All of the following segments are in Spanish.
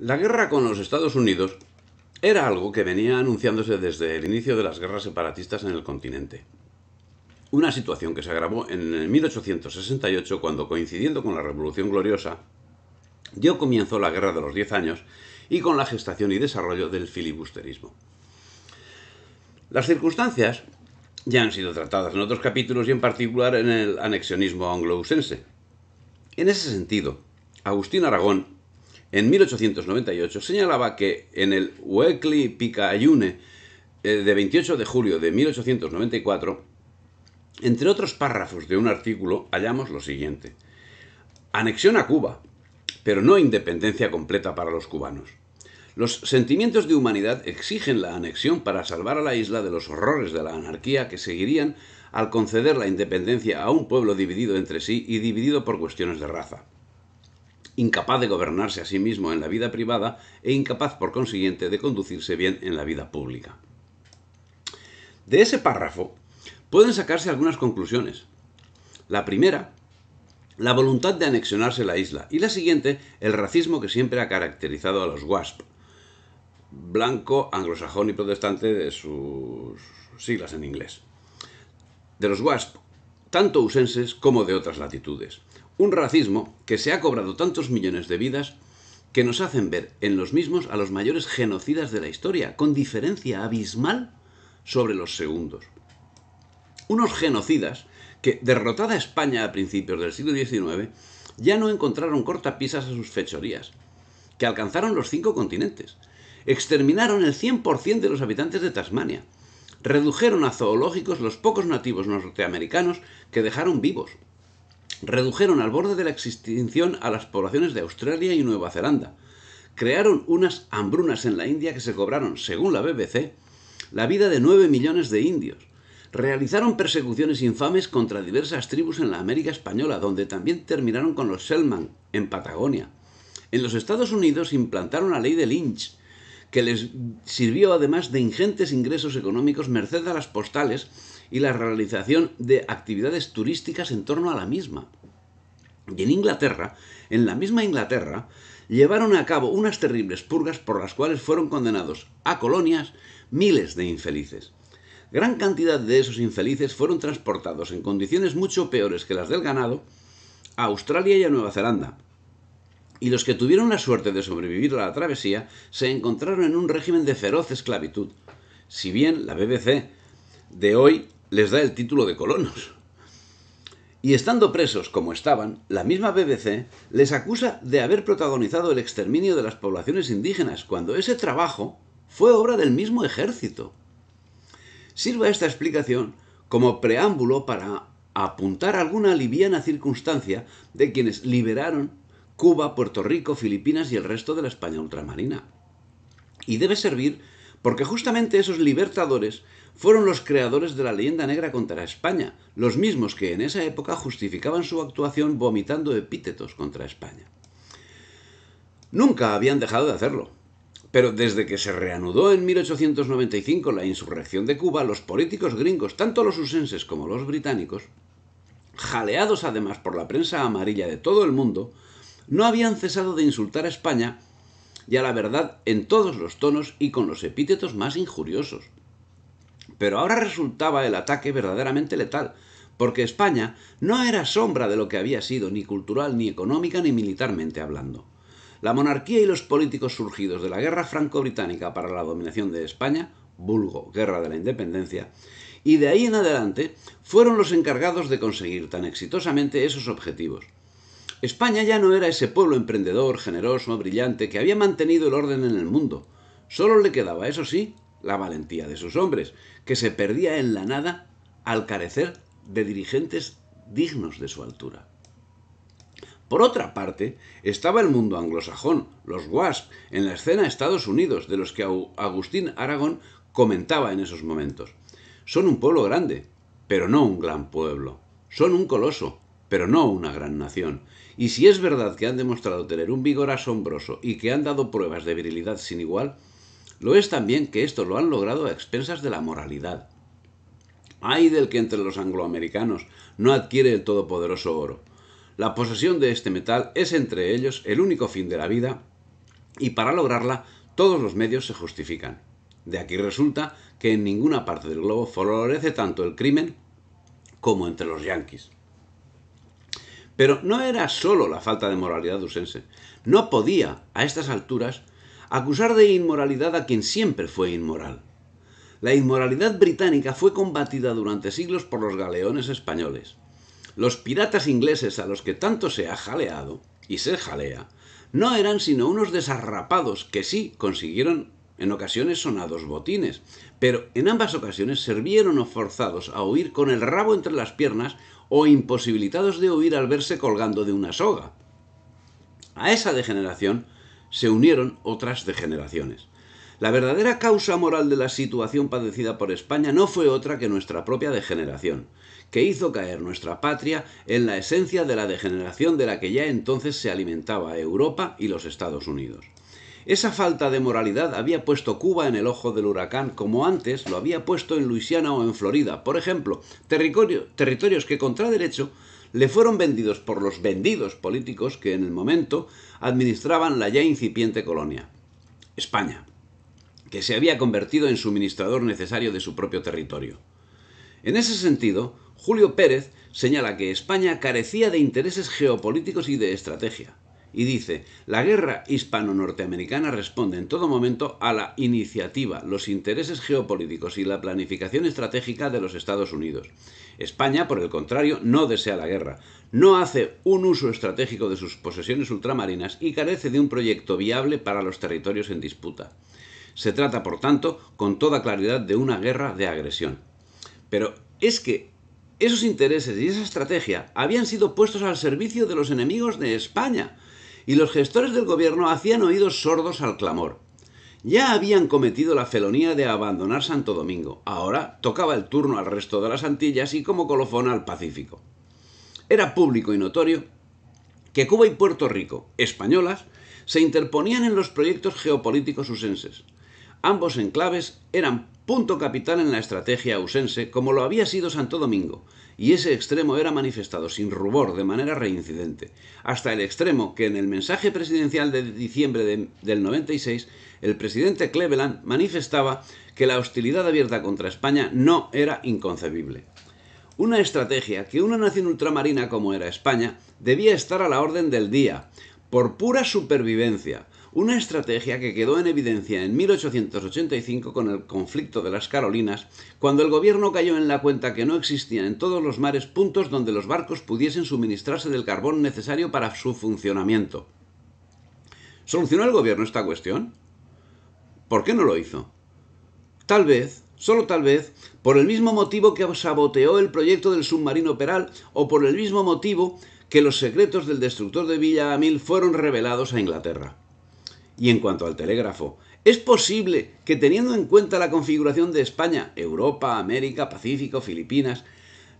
La guerra con los Estados Unidos era algo que venía anunciándose desde el inicio de las guerras separatistas en el continente. Una situación que se agravó en 1868 cuando, coincidiendo con la Revolución Gloriosa, dio comienzo la Guerra de los Diez Años y con la gestación y desarrollo del filibusterismo. Las circunstancias ya han sido tratadas en otros capítulos y en particular en el anexionismo anglo En ese sentido, Agustín Aragón en 1898 señalaba que en el Weekly Picayune eh, de 28 de julio de 1894, entre otros párrafos de un artículo, hallamos lo siguiente. Anexión a Cuba, pero no independencia completa para los cubanos. Los sentimientos de humanidad exigen la anexión para salvar a la isla de los horrores de la anarquía que seguirían al conceder la independencia a un pueblo dividido entre sí y dividido por cuestiones de raza incapaz de gobernarse a sí mismo en la vida privada e incapaz, por consiguiente, de conducirse bien en la vida pública. De ese párrafo pueden sacarse algunas conclusiones. La primera, la voluntad de anexionarse la isla. Y la siguiente, el racismo que siempre ha caracterizado a los WASP. Blanco, anglosajón y protestante de sus siglas en inglés. De los WASP, tanto usenses como de otras latitudes. Un racismo que se ha cobrado tantos millones de vidas que nos hacen ver en los mismos a los mayores genocidas de la historia, con diferencia abismal sobre los segundos. Unos genocidas que, derrotada España a principios del siglo XIX, ya no encontraron cortapisas a sus fechorías, que alcanzaron los cinco continentes, exterminaron el 100% de los habitantes de Tasmania, redujeron a zoológicos los pocos nativos norteamericanos que dejaron vivos, redujeron al borde de la extinción a las poblaciones de Australia y Nueva Zelanda, crearon unas hambrunas en la India que se cobraron, según la BBC, la vida de 9 millones de indios, realizaron persecuciones infames contra diversas tribus en la América Española, donde también terminaron con los Selman, en Patagonia. En los Estados Unidos implantaron la ley de Lynch, que les sirvió además de ingentes ingresos económicos merced a las postales y la realización de actividades turísticas en torno a la misma. Y en Inglaterra, en la misma Inglaterra, llevaron a cabo unas terribles purgas por las cuales fueron condenados a colonias miles de infelices. Gran cantidad de esos infelices fueron transportados en condiciones mucho peores que las del ganado a Australia y a Nueva Zelanda. Y los que tuvieron la suerte de sobrevivir a la travesía se encontraron en un régimen de feroz esclavitud. Si bien la BBC de hoy les da el título de colonos. Y estando presos como estaban, la misma BBC les acusa de haber protagonizado el exterminio de las poblaciones indígenas, cuando ese trabajo fue obra del mismo ejército. Sirva esta explicación como preámbulo para apuntar alguna liviana circunstancia de quienes liberaron Cuba, Puerto Rico, Filipinas y el resto de la España ultramarina. Y debe servir porque justamente esos libertadores fueron los creadores de la leyenda negra contra España, los mismos que en esa época justificaban su actuación vomitando epítetos contra España. Nunca habían dejado de hacerlo, pero desde que se reanudó en 1895 la insurrección de Cuba, los políticos gringos, tanto los usenses como los británicos, jaleados además por la prensa amarilla de todo el mundo, no habían cesado de insultar a España y a la verdad en todos los tonos y con los epítetos más injuriosos pero ahora resultaba el ataque verdaderamente letal, porque España no era sombra de lo que había sido ni cultural, ni económica, ni militarmente hablando. La monarquía y los políticos surgidos de la guerra franco-británica para la dominación de España, vulgo Guerra de la Independencia, y de ahí en adelante fueron los encargados de conseguir tan exitosamente esos objetivos. España ya no era ese pueblo emprendedor, generoso, brillante, que había mantenido el orden en el mundo. Solo le quedaba, eso sí, la valentía de sus hombres, que se perdía en la nada al carecer de dirigentes dignos de su altura. Por otra parte, estaba el mundo anglosajón, los WASP, en la escena Estados Unidos, de los que Agustín Aragón comentaba en esos momentos. Son un pueblo grande, pero no un gran pueblo. Son un coloso, pero no una gran nación. Y si es verdad que han demostrado tener un vigor asombroso y que han dado pruebas de virilidad sin igual, lo es también que esto lo han logrado a expensas de la moralidad. Hay del que entre los angloamericanos no adquiere el todopoderoso oro. La posesión de este metal es entre ellos el único fin de la vida y para lograrla todos los medios se justifican. De aquí resulta que en ninguna parte del globo florece tanto el crimen como entre los yanquis. Pero no era solo la falta de moralidad usense. No podía, a estas alturas, acusar de inmoralidad a quien siempre fue inmoral. La inmoralidad británica fue combatida durante siglos por los galeones españoles. Los piratas ingleses a los que tanto se ha jaleado, y se jalea, no eran sino unos desarrapados que sí consiguieron en ocasiones sonados botines, pero en ambas ocasiones servieron o forzados a huir con el rabo entre las piernas o imposibilitados de huir al verse colgando de una soga. A esa degeneración se unieron otras degeneraciones. La verdadera causa moral de la situación padecida por España no fue otra que nuestra propia degeneración, que hizo caer nuestra patria en la esencia de la degeneración de la que ya entonces se alimentaba Europa y los Estados Unidos. Esa falta de moralidad había puesto Cuba en el ojo del huracán como antes lo había puesto en Luisiana o en Florida, por ejemplo, territorios que contra derecho le fueron vendidos por los vendidos políticos que en el momento administraban la ya incipiente colonia, España, que se había convertido en suministrador necesario de su propio territorio. En ese sentido, Julio Pérez señala que España carecía de intereses geopolíticos y de estrategia y dice, la guerra hispano-norteamericana responde en todo momento a la iniciativa, los intereses geopolíticos y la planificación estratégica de los Estados Unidos. España, por el contrario, no desea la guerra, no hace un uso estratégico de sus posesiones ultramarinas y carece de un proyecto viable para los territorios en disputa. Se trata, por tanto, con toda claridad de una guerra de agresión. Pero es que esos intereses y esa estrategia habían sido puestos al servicio de los enemigos de España, y los gestores del gobierno hacían oídos sordos al clamor. Ya habían cometido la felonía de abandonar Santo Domingo, ahora tocaba el turno al resto de las Antillas y como colofón al Pacífico. Era público y notorio que Cuba y Puerto Rico, españolas, se interponían en los proyectos geopolíticos usenses. Ambos enclaves eran punto capital en la estrategia usense como lo había sido Santo Domingo, y ese extremo era manifestado sin rubor de manera reincidente, hasta el extremo que en el mensaje presidencial de diciembre del 96 el presidente Cleveland manifestaba que la hostilidad abierta contra España no era inconcebible. Una estrategia que una nación ultramarina como era España debía estar a la orden del día, por pura supervivencia, una estrategia que quedó en evidencia en 1885 con el conflicto de las Carolinas, cuando el gobierno cayó en la cuenta que no existían en todos los mares puntos donde los barcos pudiesen suministrarse del carbón necesario para su funcionamiento. ¿Solucionó el gobierno esta cuestión? ¿Por qué no lo hizo? Tal vez, solo tal vez, por el mismo motivo que saboteó el proyecto del submarino Peral o por el mismo motivo que los secretos del destructor de Villamil fueron revelados a Inglaterra. Y en cuanto al telégrafo, ¿es posible que teniendo en cuenta la configuración de España, Europa, América, Pacífico, Filipinas,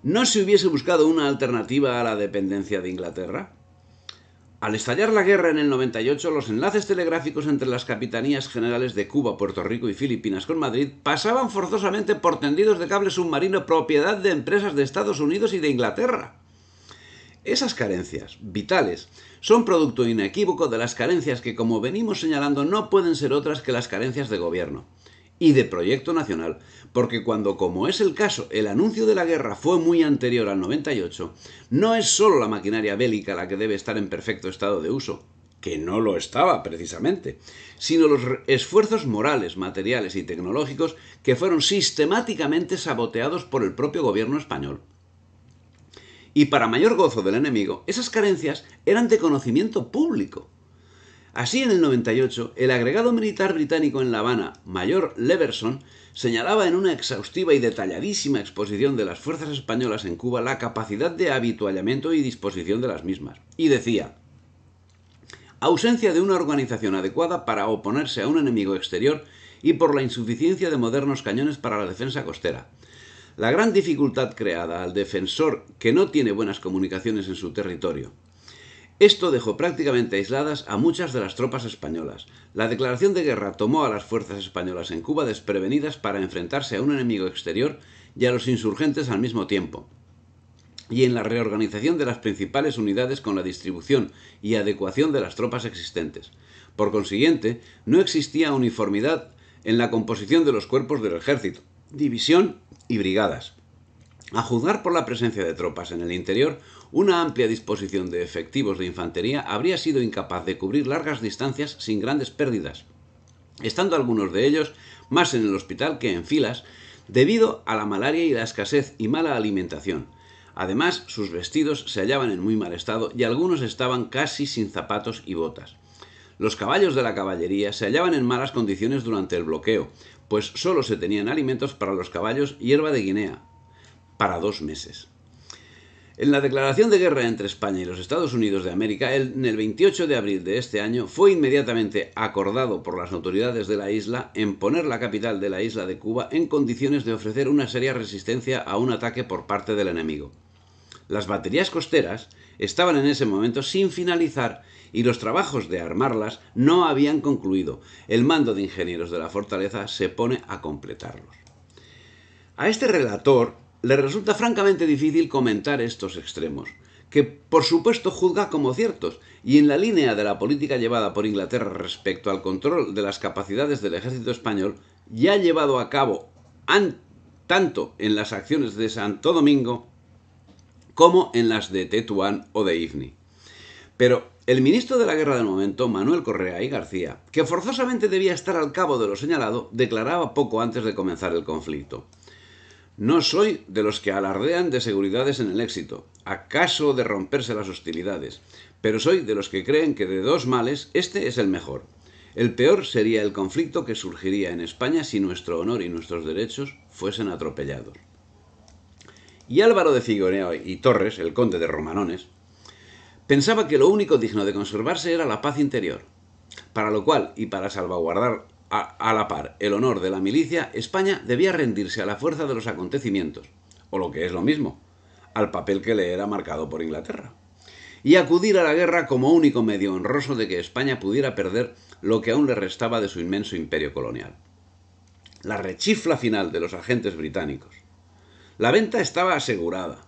no se hubiese buscado una alternativa a la dependencia de Inglaterra? Al estallar la guerra en el 98, los enlaces telegráficos entre las capitanías generales de Cuba, Puerto Rico y Filipinas con Madrid pasaban forzosamente por tendidos de cable submarino propiedad de empresas de Estados Unidos y de Inglaterra. Esas carencias, vitales, son producto inequívoco de las carencias que, como venimos señalando, no pueden ser otras que las carencias de gobierno y de proyecto nacional, porque cuando, como es el caso, el anuncio de la guerra fue muy anterior al 98, no es solo la maquinaria bélica la que debe estar en perfecto estado de uso, que no lo estaba precisamente, sino los esfuerzos morales, materiales y tecnológicos que fueron sistemáticamente saboteados por el propio gobierno español y para mayor gozo del enemigo, esas carencias eran de conocimiento público. Así, en el 98, el agregado militar británico en La Habana, Mayor Leverson, señalaba en una exhaustiva y detalladísima exposición de las fuerzas españolas en Cuba la capacidad de habituallamiento y disposición de las mismas, y decía, ausencia de una organización adecuada para oponerse a un enemigo exterior y por la insuficiencia de modernos cañones para la defensa costera, la gran dificultad creada al defensor que no tiene buenas comunicaciones en su territorio. Esto dejó prácticamente aisladas a muchas de las tropas españolas. La declaración de guerra tomó a las fuerzas españolas en Cuba desprevenidas para enfrentarse a un enemigo exterior y a los insurgentes al mismo tiempo. Y en la reorganización de las principales unidades con la distribución y adecuación de las tropas existentes. Por consiguiente, no existía uniformidad en la composición de los cuerpos del ejército, división y brigadas. A juzgar por la presencia de tropas en el interior, una amplia disposición de efectivos de infantería habría sido incapaz de cubrir largas distancias sin grandes pérdidas, estando algunos de ellos más en el hospital que en filas, debido a la malaria y la escasez y mala alimentación. Además, sus vestidos se hallaban en muy mal estado y algunos estaban casi sin zapatos y botas. Los caballos de la caballería se hallaban en malas condiciones durante el bloqueo, pues solo se tenían alimentos para los caballos y hierba de Guinea, para dos meses. En la declaración de guerra entre España y los Estados Unidos de América, en el 28 de abril de este año, fue inmediatamente acordado por las autoridades de la isla en poner la capital de la isla de Cuba en condiciones de ofrecer una seria resistencia a un ataque por parte del enemigo. Las baterías costeras estaban en ese momento sin finalizar y los trabajos de armarlas no habían concluido. El mando de ingenieros de la fortaleza se pone a completarlos. A este relator le resulta francamente difícil comentar estos extremos, que por supuesto juzga como ciertos, y en la línea de la política llevada por Inglaterra respecto al control de las capacidades del ejército español, ya llevado a cabo tanto en las acciones de Santo Domingo como en las de Tetuán o de Ifni. Pero el ministro de la Guerra del momento, Manuel Correa y García, que forzosamente debía estar al cabo de lo señalado, declaraba poco antes de comenzar el conflicto. No soy de los que alardean de seguridades en el éxito, acaso de romperse las hostilidades, pero soy de los que creen que de dos males este es el mejor. El peor sería el conflicto que surgiría en España si nuestro honor y nuestros derechos fuesen atropellados. Y Álvaro de Figueroa y Torres, el conde de Romanones, Pensaba que lo único digno de conservarse era la paz interior, para lo cual, y para salvaguardar a, la par el honor de la milicia, España debía rendirse a la fuerza de los acontecimientos, o lo que es lo mismo, al papel que le era marcado por Inglaterra, y acudir a la guerra como único medio honroso de que España pudiera perder lo que aún le restaba de su inmenso imperio colonial. La rechifla final de los agentes británicos. La venta estaba asegurada.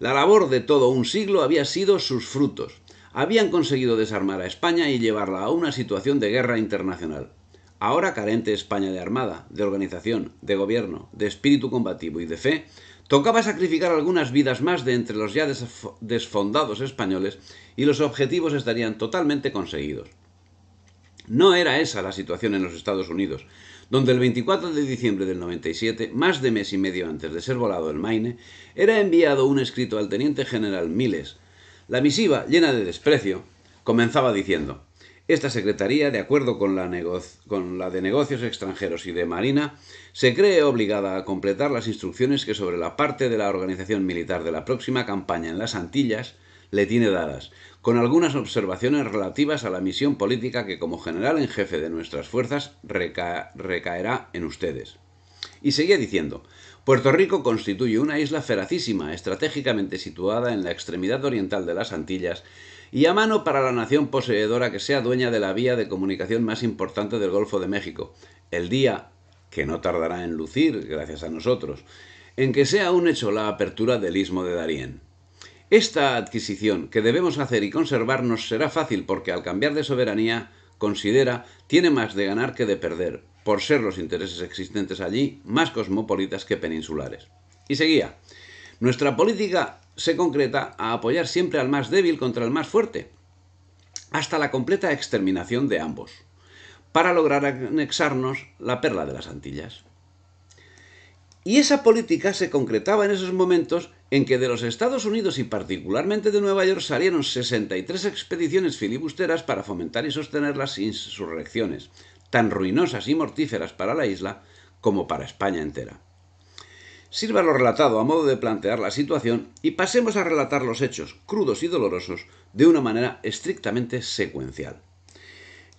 La labor de todo un siglo había sido sus frutos. Habían conseguido desarmar a España y llevarla a una situación de guerra internacional. Ahora carente España de armada, de organización, de gobierno, de espíritu combativo y de fe, tocaba sacrificar algunas vidas más de entre los ya desfondados españoles y los objetivos estarían totalmente conseguidos. No era esa la situación en los Estados Unidos donde el 24 de diciembre del 97, más de mes y medio antes de ser volado el Maine, era enviado un escrito al teniente general Miles. La misiva, llena de desprecio, comenzaba diciendo, esta Secretaría, de acuerdo con la, con la de Negocios Extranjeros y de Marina, se cree obligada a completar las instrucciones que sobre la parte de la organización militar de la próxima campaña en las Antillas le tiene dadas, con algunas observaciones relativas a la misión política que como general en jefe de nuestras fuerzas recaerá en ustedes. Y seguía diciendo, Puerto Rico constituye una isla feracísima, estratégicamente situada en la extremidad oriental de las Antillas, y a mano para la nación poseedora que sea dueña de la vía de comunicación más importante del Golfo de México, el día, que no tardará en lucir, gracias a nosotros, en que sea un hecho la apertura del istmo de Darién. Esta adquisición que debemos hacer y conservarnos será fácil porque al cambiar de soberanía, considera, tiene más de ganar que de perder, por ser los intereses existentes allí más cosmopolitas que peninsulares. Y seguía, nuestra política se concreta a apoyar siempre al más débil contra el más fuerte, hasta la completa exterminación de ambos, para lograr anexarnos la perla de las Antillas. Y esa política se concretaba en esos momentos en que de los Estados Unidos y particularmente de Nueva York salieron 63 expediciones filibusteras para fomentar y sostener las insurrecciones, tan ruinosas y mortíferas para la isla como para España entera. Sirva lo relatado a modo de plantear la situación y pasemos a relatar los hechos, crudos y dolorosos, de una manera estrictamente secuencial.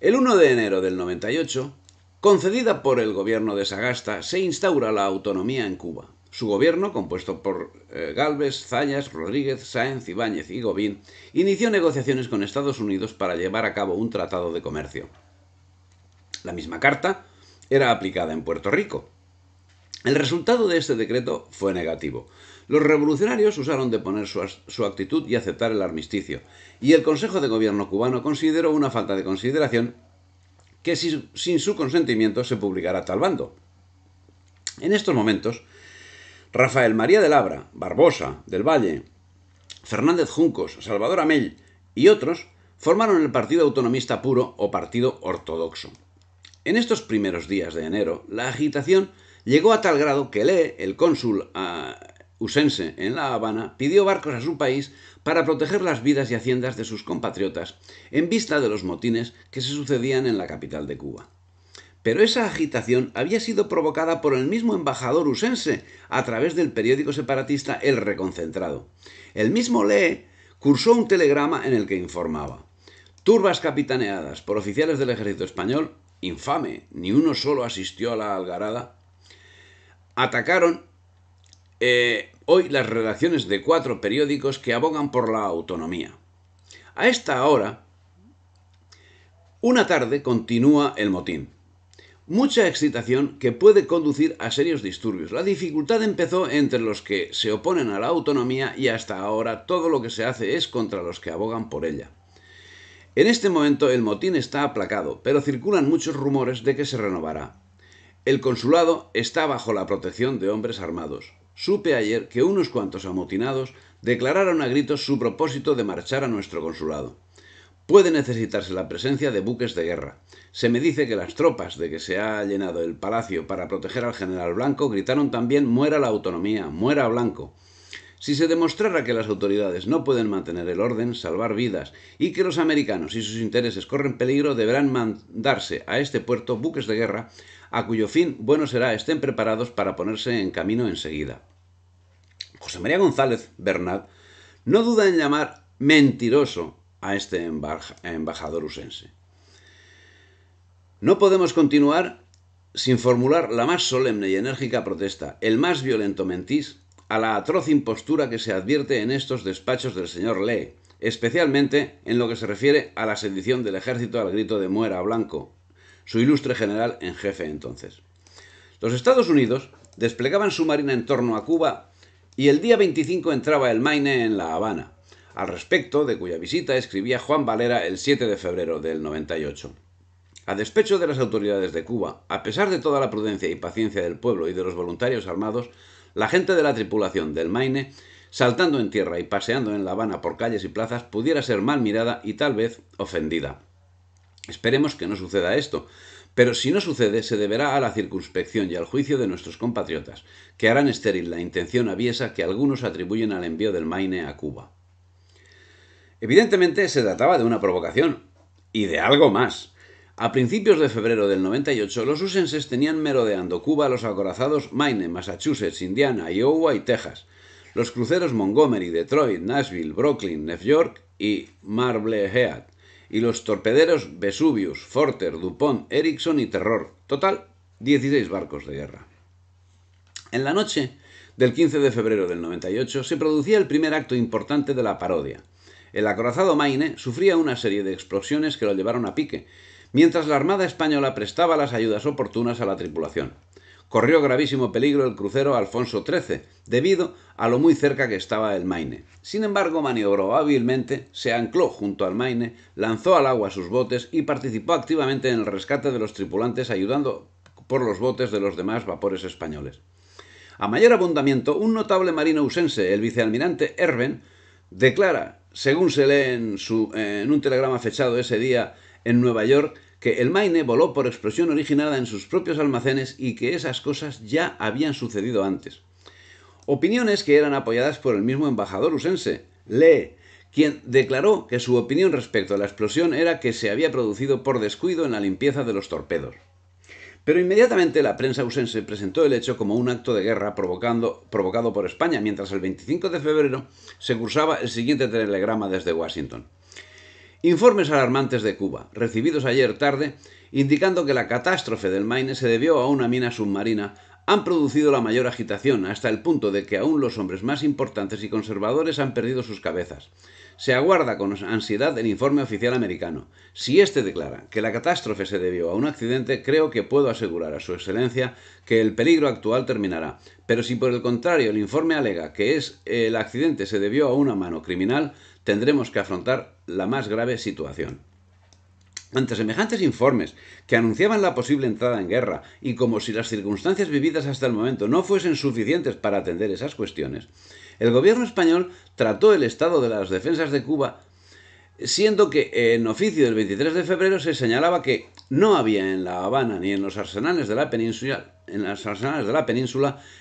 El 1 de enero del 98, concedida por el gobierno de Sagasta, se instaura la autonomía en Cuba. Su gobierno, compuesto por eh, Galvez, Zayas, Rodríguez, Sáenz, Ibáñez y Gobín, inició negociaciones con Estados Unidos para llevar a cabo un tratado de comercio. La misma carta era aplicada en Puerto Rico. El resultado de este decreto fue negativo. Los revolucionarios usaron de poner su, actitud y aceptar el armisticio, y el Consejo de Gobierno cubano consideró una falta de consideración que sin su consentimiento se publicara tal bando. En estos momentos, Rafael María de Labra, Barbosa, del Valle, Fernández Juncos, Salvador Amell y otros formaron el Partido Autonomista Puro o Partido Ortodoxo. En estos primeros días de enero, la agitación llegó a tal grado que Lee, el cónsul ah, usense en La Habana, pidió barcos a su país para proteger las vidas y haciendas de sus compatriotas en vista de los motines que se sucedían en la capital de Cuba pero esa agitación había sido provocada por el mismo embajador usense a través del periódico separatista El Reconcentrado. El mismo Lee cursó un telegrama en el que informaba Turbas capitaneadas por oficiales del ejército español, infame, ni uno solo asistió a la algarada, atacaron eh, hoy las redacciones de cuatro periódicos que abogan por la autonomía. A esta hora, una tarde continúa el motín. Mucha excitación que puede conducir a serios disturbios. La dificultad empezó entre los que se oponen a la autonomía y hasta ahora todo lo que se hace es contra los que abogan por ella. En este momento el motín está aplacado, pero circulan muchos rumores de que se renovará. El consulado está bajo la protección de hombres armados. Supe ayer que unos cuantos amotinados declararon a gritos su propósito de marchar a nuestro consulado puede necesitarse la presencia de buques de guerra. Se me dice que las tropas de que se ha llenado el palacio para proteger al general Blanco gritaron también muera la autonomía, muera Blanco. Si se demostrara que las autoridades no pueden mantener el orden, salvar vidas y que los americanos y sus intereses corren peligro, deberán mandarse a este puerto buques de guerra, a cuyo fin bueno será estén preparados para ponerse en camino enseguida. José María González Bernard, no duda en llamar mentiroso a este embajador usense. No podemos continuar sin formular la más solemne y enérgica protesta, el más violento mentís, a la atroz impostura que se advierte en estos despachos del señor Lee, especialmente en lo que se refiere a la sedición del ejército al grito de Muera Blanco, su ilustre general en jefe entonces. Los Estados Unidos desplegaban su marina en torno a Cuba y el día 25 entraba el Maine en La Habana al respecto, de cuya visita escribía Juan Valera el 7 de febrero del 98. A despecho de las autoridades de Cuba, a pesar de toda la prudencia y paciencia del pueblo y de los voluntarios armados, la gente de la tripulación del Maine, saltando en tierra y paseando en La Habana por calles y plazas, pudiera ser mal mirada y tal vez ofendida. Esperemos que no suceda esto, pero si no sucede se deberá a la circunspección y al juicio de nuestros compatriotas, que harán estéril la intención aviesa que algunos atribuyen al envío del Maine a Cuba. Evidentemente se trataba de una provocación, y de algo más. A principios de febrero del 98, los usenses tenían merodeando Cuba los acorazados Maine, Massachusetts, Indiana, Iowa y Texas, los cruceros Montgomery, Detroit, Nashville, Brooklyn, New York y Marblehead, y los torpederos Vesuvius, Forter, Dupont, Erickson y Terror. Total, 16 barcos de guerra. En la noche del 15 de febrero del 98 se producía el primer acto importante de la parodia. El acorazado Maine sufría una serie de explosiones que lo llevaron a pique, mientras la Armada Española prestaba las ayudas oportunas a la tripulación. Corrió gravísimo peligro el crucero Alfonso XIII, debido a lo muy cerca que estaba el Maine. Sin embargo, maniobró hábilmente, se ancló junto al Maine, lanzó al agua sus botes y participó activamente en el rescate de los tripulantes ayudando por los botes de los demás vapores españoles. A mayor abundamiento, un notable marino usense, el vicealmirante Erben, declara según se lee en, un telegrama fechado ese día en Nueva York, que el Maine voló por explosión originada en sus propios almacenes y que esas cosas ya habían sucedido antes. Opiniones que eran apoyadas por el mismo embajador usense, Lee, quien declaró que su opinión respecto a la explosión era que se había producido por descuido en la limpieza de los torpedos. Pero inmediatamente la prensa ausense presentó el hecho como un acto de guerra provocado por España, mientras el 25 de febrero se cursaba el siguiente telegrama desde Washington. Informes alarmantes de Cuba, recibidos ayer tarde, indicando que la catástrofe del Maine se debió a una mina submarina, han producido la mayor agitación, hasta el punto de que aún los hombres más importantes y conservadores han perdido sus cabezas. Se aguarda con ansiedad el informe oficial americano. Si éste declara que la catástrofe se debió a un accidente, creo que puedo asegurar a Su Excelencia que el peligro actual terminará. Pero si por el contrario el informe alega que es, el accidente se debió a una mano criminal, tendremos que afrontar la más grave situación. Ante semejantes informes que anunciaban la posible entrada en guerra y como si las circunstancias vividas hasta el momento no fuesen suficientes para atender esas cuestiones, el gobierno español trató el estado de las defensas de Cuba siendo que en oficio del 23 de febrero se señalaba que no había en La Habana ni en los arsenales de la península,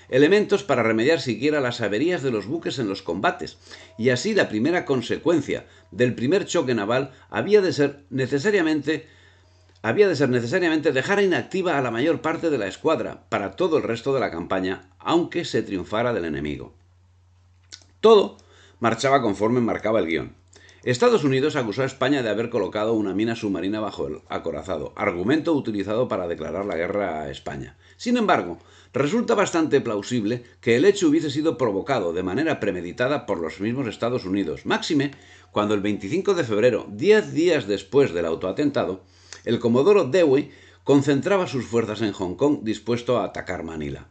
elementos para remediar siquiera las averías de los buques en los combates, y así la primera consecuencia del primer choque naval había de ser necesariamente había de ser necesariamente dejar inactiva a la mayor parte de la escuadra para todo el resto de la campaña, aunque se triunfara del enemigo. Todo marchaba conforme marcaba el guión. Estados Unidos acusó a España de haber colocado una mina submarina bajo el acorazado, argumento utilizado para declarar la guerra a España. Sin embargo, resulta bastante plausible que el hecho hubiese sido provocado de manera premeditada por los mismos Estados Unidos, máxime cuando el 25 de febrero, 10 días después del autoatentado, el comodoro Dewey concentraba sus fuerzas en Hong Kong dispuesto a atacar Manila.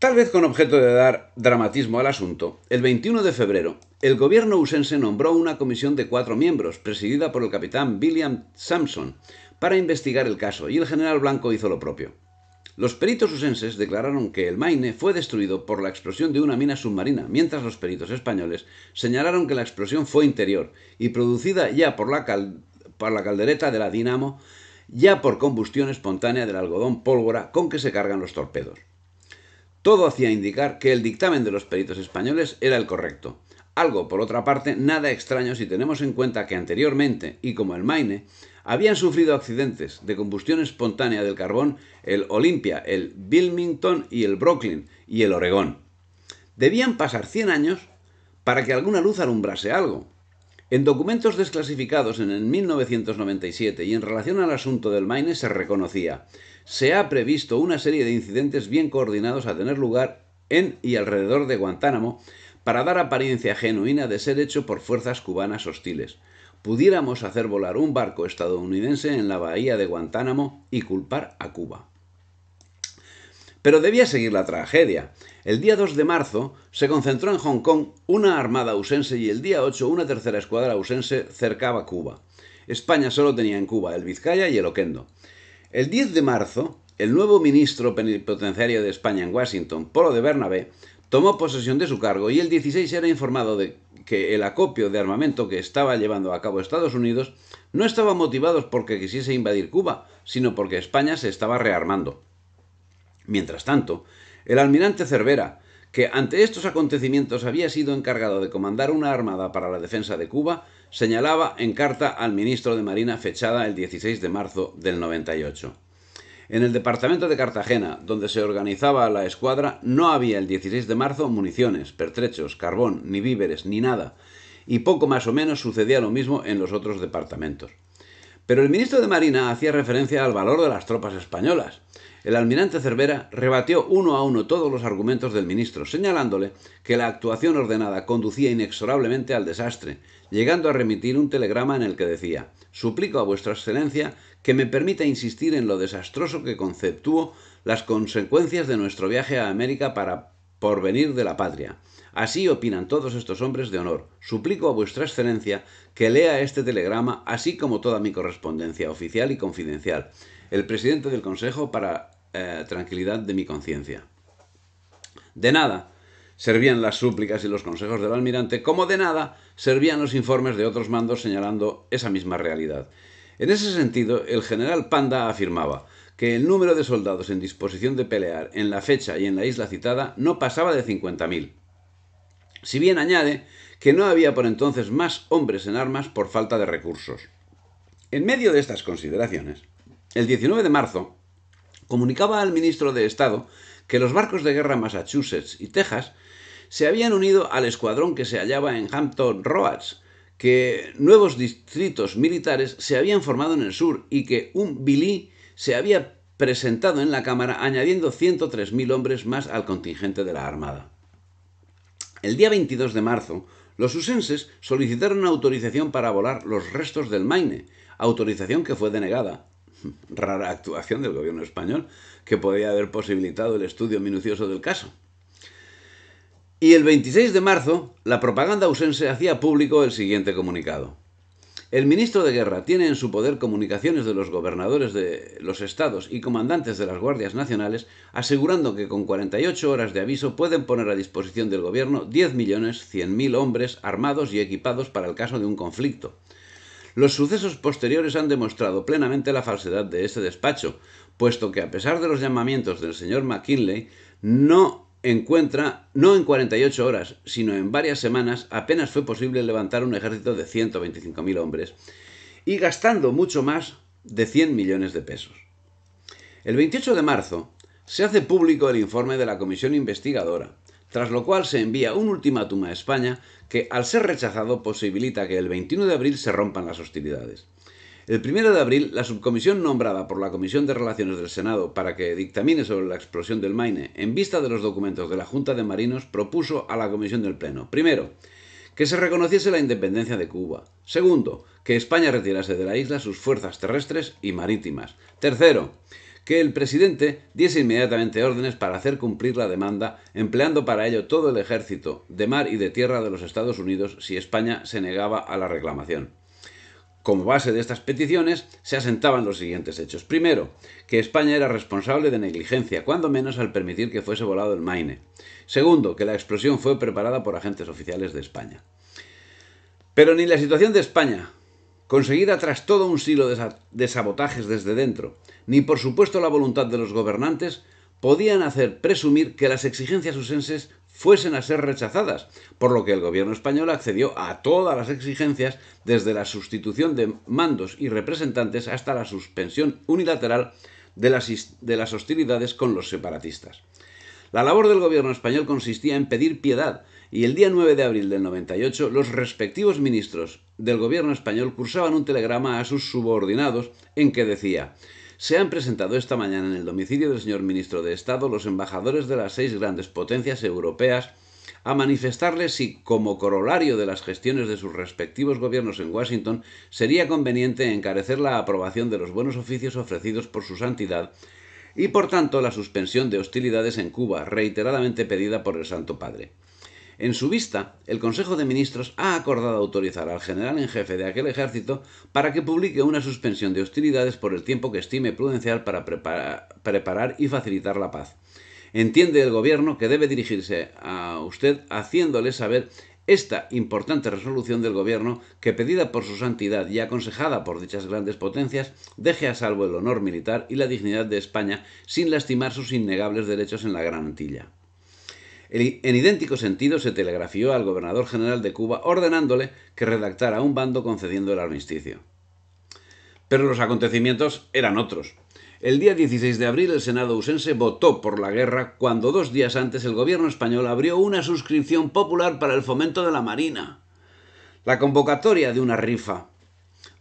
Tal vez con objeto de dar dramatismo al asunto, el 21 de febrero, el gobierno usense nombró una comisión de cuatro miembros, presidida por el capitán William Sampson, para investigar el caso, y el general Blanco hizo lo propio. Los peritos usenses declararon que el Maine fue destruido por la explosión de una mina submarina, mientras los peritos españoles señalaron que la explosión fue interior y producida ya por la, por la caldereta de la Dinamo, ya por combustión espontánea del algodón pólvora con que se cargan los torpedos. Todo hacía indicar que el dictamen de los peritos españoles era el correcto. Algo, por otra parte, nada extraño si tenemos en cuenta que anteriormente, y como el Maine, habían sufrido accidentes de combustión espontánea del carbón el Olympia, el Wilmington y el Brooklyn y el Oregón. Debían pasar 100 años para que alguna luz alumbrase algo. En documentos desclasificados en el 1997 y en relación al asunto del Maine se reconocía se ha previsto una serie de incidentes bien coordinados a tener lugar en y alrededor de Guantánamo para dar apariencia genuina de ser hecho por fuerzas cubanas hostiles. Pudiéramos hacer volar un barco estadounidense en la bahía de Guantánamo y culpar a Cuba. Pero debía seguir la tragedia. El día 2 de marzo se concentró en Hong Kong una armada ausense y el día 8 una tercera escuadra ausense cercaba Cuba. España solo tenía en Cuba el Vizcaya y el Oquendo. El 10 de marzo, el nuevo ministro penitenciario de España en Washington, Polo de Bernabé, tomó posesión de su cargo y el 16 era informado de que el acopio de armamento que estaba llevando a cabo Estados Unidos no estaba motivado porque quisiese invadir Cuba, sino porque España se estaba rearmando. Mientras tanto, el almirante Cervera, que ante estos acontecimientos había sido encargado de comandar una armada para la defensa de Cuba, señalaba en carta al ministro de Marina fechada el 16 de marzo del 98. En el departamento de Cartagena, donde se organizaba la escuadra, no había el 16 de marzo municiones, pertrechos, carbón, ni víveres, ni nada, y poco más o menos sucedía lo mismo en los otros departamentos. Pero el ministro de Marina hacía referencia al valor de las tropas españolas. El almirante Cervera rebatió uno a uno todos los argumentos del ministro, señalándole que la actuación ordenada conducía inexorablemente al desastre, llegando a remitir un telegrama en el que decía Suplico a vuestra excelencia que me permita insistir en lo desastroso que conceptúo las consecuencias de nuestro viaje a América para porvenir de la patria Así opinan todos estos hombres de honor. Suplico a vuestra excelencia que lea este telegrama, así como toda mi correspondencia oficial y confidencial. El presidente del Consejo para eh, tranquilidad de mi conciencia. De nada servían las súplicas y los consejos del almirante, como de nada servían los informes de otros mandos señalando esa misma realidad. En ese sentido, el general Panda afirmaba que el número de soldados en disposición de pelear en la fecha y en la isla citada no pasaba de 50.000. Si bien añade que no había por entonces más hombres en armas por falta de recursos. En medio de estas consideraciones, el 19 de marzo comunicaba al ministro de Estado que los barcos de guerra Massachusetts y Texas se habían unido al escuadrón que se hallaba en Hampton Roads, que nuevos distritos militares se habían formado en el sur y que un billy se había presentado en la Cámara añadiendo 103.000 hombres más al contingente de la Armada. El día 22 de marzo, los usenses solicitaron autorización para volar los restos del Maine, autorización que fue denegada. Rara actuación del gobierno español, que podría haber posibilitado el estudio minucioso del caso. Y el 26 de marzo, la propaganda usense hacía público el siguiente comunicado. El ministro de Guerra tiene en su poder comunicaciones de los gobernadores de los estados y comandantes de las guardias nacionales asegurando que con 48 horas de aviso pueden poner a disposición del gobierno millones, mil hombres armados y equipados para el caso de un conflicto. Los sucesos posteriores han demostrado plenamente la falsedad de este despacho, puesto que a pesar de los llamamientos del señor McKinley, no encuentra, no en 48 horas, sino en varias semanas, apenas fue posible levantar un ejército de 125.000 hombres y gastando mucho más de 100 millones de pesos. El 28 de marzo se hace público el informe de la comisión investigadora, tras lo cual se envía un ultimátum a España que, al ser rechazado, posibilita que el 21 de abril se rompan las hostilidades. El 1 de abril, la subcomisión nombrada por la Comisión de Relaciones del Senado para que dictamine sobre la explosión del Maine en vista de los documentos de la Junta de Marinos propuso a la Comisión del Pleno, primero, que se reconociese la independencia de Cuba. Segundo, que España retirase de la isla sus fuerzas terrestres y marítimas. Tercero, que el presidente diese inmediatamente órdenes para hacer cumplir la demanda, empleando para ello todo el ejército de mar y de tierra de los Estados Unidos si España se negaba a la reclamación. Como base de estas peticiones se asentaban los siguientes hechos. Primero, que España era responsable de negligencia, cuando menos al permitir que fuese volado el Maine. Segundo, que la explosión fue preparada por agentes oficiales de España. Pero ni la situación de España, conseguida tras todo un siglo de sabotajes desde dentro, ni por supuesto la voluntad de los gobernantes, podían hacer presumir que las exigencias usenses fuesen a ser rechazadas, por lo que el gobierno español accedió a todas las exigencias desde la sustitución de mandos y representantes hasta la suspensión unilateral de las, hostilidades con los separatistas. La labor del gobierno español consistía en pedir piedad, y el día 9 de abril del 98 los respectivos ministros del gobierno español cursaban un telegrama a sus subordinados en que decía se han presentado esta mañana en el domicilio del señor ministro de Estado los embajadores de las seis grandes potencias europeas a manifestarle si, como corolario de las gestiones de sus respectivos gobiernos en Washington, sería conveniente encarecer la aprobación de los buenos oficios ofrecidos por su santidad y, por tanto, la suspensión de hostilidades en Cuba, reiteradamente pedida por el Santo Padre. En su vista, el Consejo de Ministros ha acordado autorizar al general en jefe de aquel ejército para que publique una suspensión de hostilidades por el tiempo que estime prudencial para preparar, y facilitar la paz. Entiende el Gobierno que debe dirigirse a usted haciéndole saber esta importante resolución del Gobierno, que pedida por su santidad y aconsejada por dichas grandes potencias, deje a salvo el honor militar y la dignidad de España sin lastimar sus innegables derechos en la Gran Antilla. En idéntico sentido se telegrafió al gobernador general de Cuba ordenándole que redactara un bando concediendo el armisticio. Pero los acontecimientos eran otros. El día 16 de abril el Senado usense votó por la guerra cuando dos días antes el gobierno español abrió una suscripción popular para el fomento de la Marina. La convocatoria de una rifa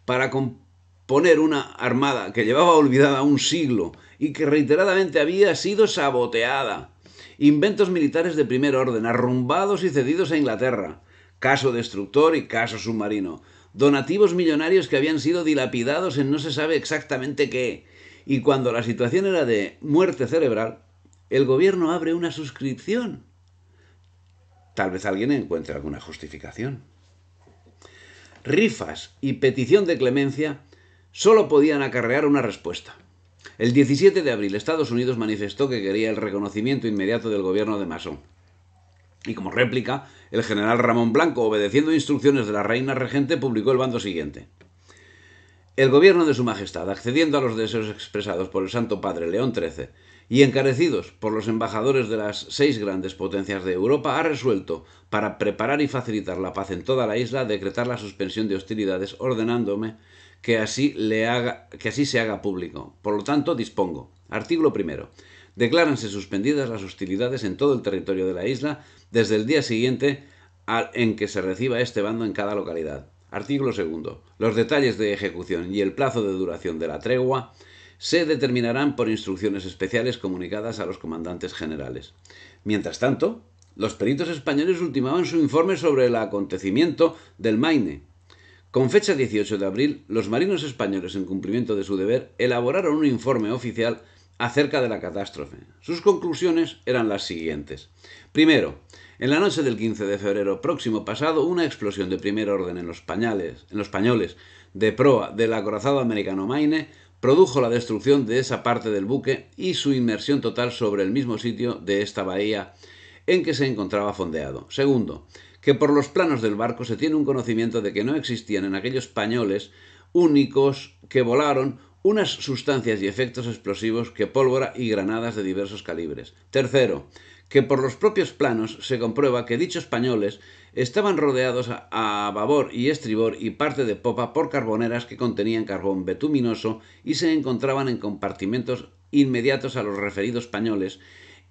para componer una armada que llevaba olvidada un siglo y que reiteradamente había sido saboteada inventos militares de primer orden, arrumbados y cedidos a Inglaterra, caso destructor y caso submarino, donativos millonarios que habían sido dilapidados en no se sabe exactamente qué, y cuando la situación era de muerte cerebral, el gobierno abre una suscripción. Tal vez alguien encuentre alguna justificación. Rifas y petición de clemencia solo podían acarrear una respuesta el 17 de abril, Estados Unidos manifestó que quería el reconocimiento inmediato del gobierno de Masson. Y como réplica, el general Ramón Blanco, obedeciendo instrucciones de la reina regente, publicó el bando siguiente. El gobierno de Su Majestad, accediendo a los deseos expresados por el Santo Padre León XIII y encarecidos por los embajadores de las seis grandes potencias de Europa, ha resuelto, para preparar y facilitar la paz en toda la isla, decretar la suspensión de hostilidades, ordenándome que así, le haga, que así se haga público. Por lo tanto, dispongo. Artículo primero. Decláranse suspendidas las hostilidades en todo el territorio de la isla desde el día siguiente en que se reciba este bando en cada localidad. Artículo segundo. Los detalles de ejecución y el plazo de duración de la tregua se determinarán por instrucciones especiales comunicadas a los comandantes generales. Mientras tanto, los peritos españoles ultimaban su informe sobre el acontecimiento del Maine, con fecha 18 de abril, los marinos españoles, en cumplimiento de su deber, elaboraron un informe oficial acerca de la catástrofe. Sus conclusiones eran las siguientes. Primero, en la noche del 15 de febrero próximo pasado, una explosión de primer orden en los, pañales, en los pañoles de proa del acorazado americano Maine produjo la destrucción de esa parte del buque y su inmersión total sobre el mismo sitio de esta bahía en que se encontraba fondeado. Segundo, que por los planos del barco se tiene un conocimiento de que no existían en aquellos pañoles únicos que volaron unas sustancias y efectos explosivos que pólvora y granadas de diversos calibres. Tercero, que por los propios planos se comprueba que dichos pañoles estaban rodeados a, babor y estribor y parte de popa por carboneras que contenían carbón betuminoso y se encontraban en compartimentos inmediatos a los referidos pañoles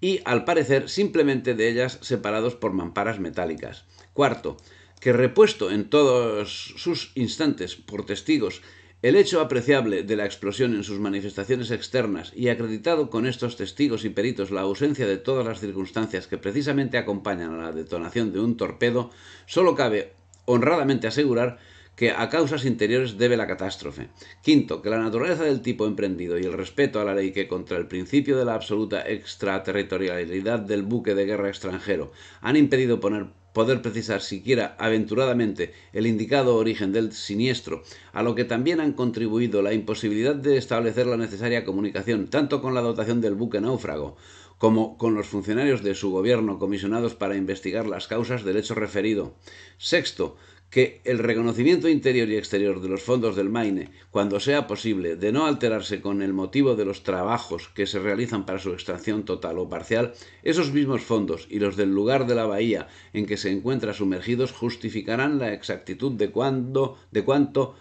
y, al parecer, simplemente de ellas separados por mamparas metálicas. Cuarto, que repuesto en todos sus instantes por testigos el hecho apreciable de la explosión en sus manifestaciones externas y acreditado con estos testigos y peritos la ausencia de todas las circunstancias que precisamente acompañan a la detonación de un torpedo, solo cabe honradamente asegurar que a causas interiores debe la catástrofe. Quinto, que la naturaleza del tipo emprendido y el respeto a la ley que contra el principio de la absoluta extraterritorialidad del buque de guerra extranjero han impedido poner poder precisar siquiera aventuradamente el indicado origen del siniestro, a lo que también han contribuido la imposibilidad de establecer la necesaria comunicación tanto con la dotación del buque náufrago como con los funcionarios de su gobierno comisionados para investigar las causas del hecho referido. Sexto, que el reconocimiento interior y exterior de los fondos del Maine, cuando sea posible, de no alterarse con el motivo de los trabajos que se realizan para su extracción total o parcial, esos mismos fondos y los del lugar de la bahía en que se encuentra sumergidos justificarán la exactitud de cuándo, de cuánto,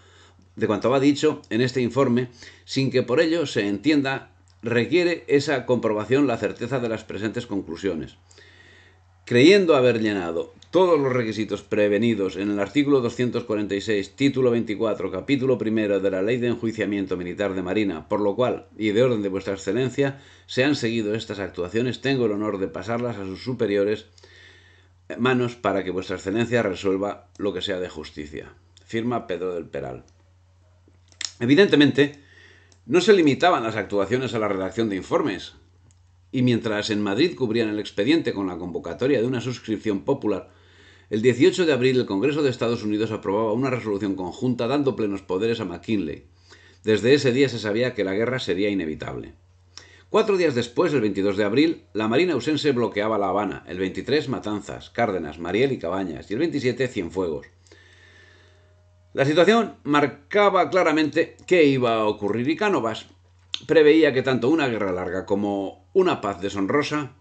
de cuanto va dicho en este informe, sin que por ello se entienda requiere esa comprobación la certeza de las presentes conclusiones creyendo haber llenado todos los requisitos prevenidos en el artículo 246, título 24, capítulo primero de la Ley de Enjuiciamiento Militar de Marina, por lo cual, y de orden de vuestra excelencia, se han seguido estas actuaciones, tengo el honor de pasarlas a sus superiores eh, manos para que vuestra excelencia resuelva lo que sea de justicia. Firma Pedro del Peral. Evidentemente, no se limitaban las actuaciones a la redacción de informes, y mientras en Madrid cubrían el expediente con la convocatoria de una suscripción popular, el 18 de abril el Congreso de Estados Unidos aprobaba una resolución conjunta dando plenos poderes a McKinley. Desde ese día se sabía que la guerra sería inevitable. Cuatro días después, el 22 de abril, la Marina ausense bloqueaba La Habana, el 23 Matanzas, Cárdenas, Mariel y Cabañas, y el 27 Cienfuegos. La situación marcaba claramente qué iba a ocurrir y Cánovas preveía que tanto una guerra larga como una paz deshonrosa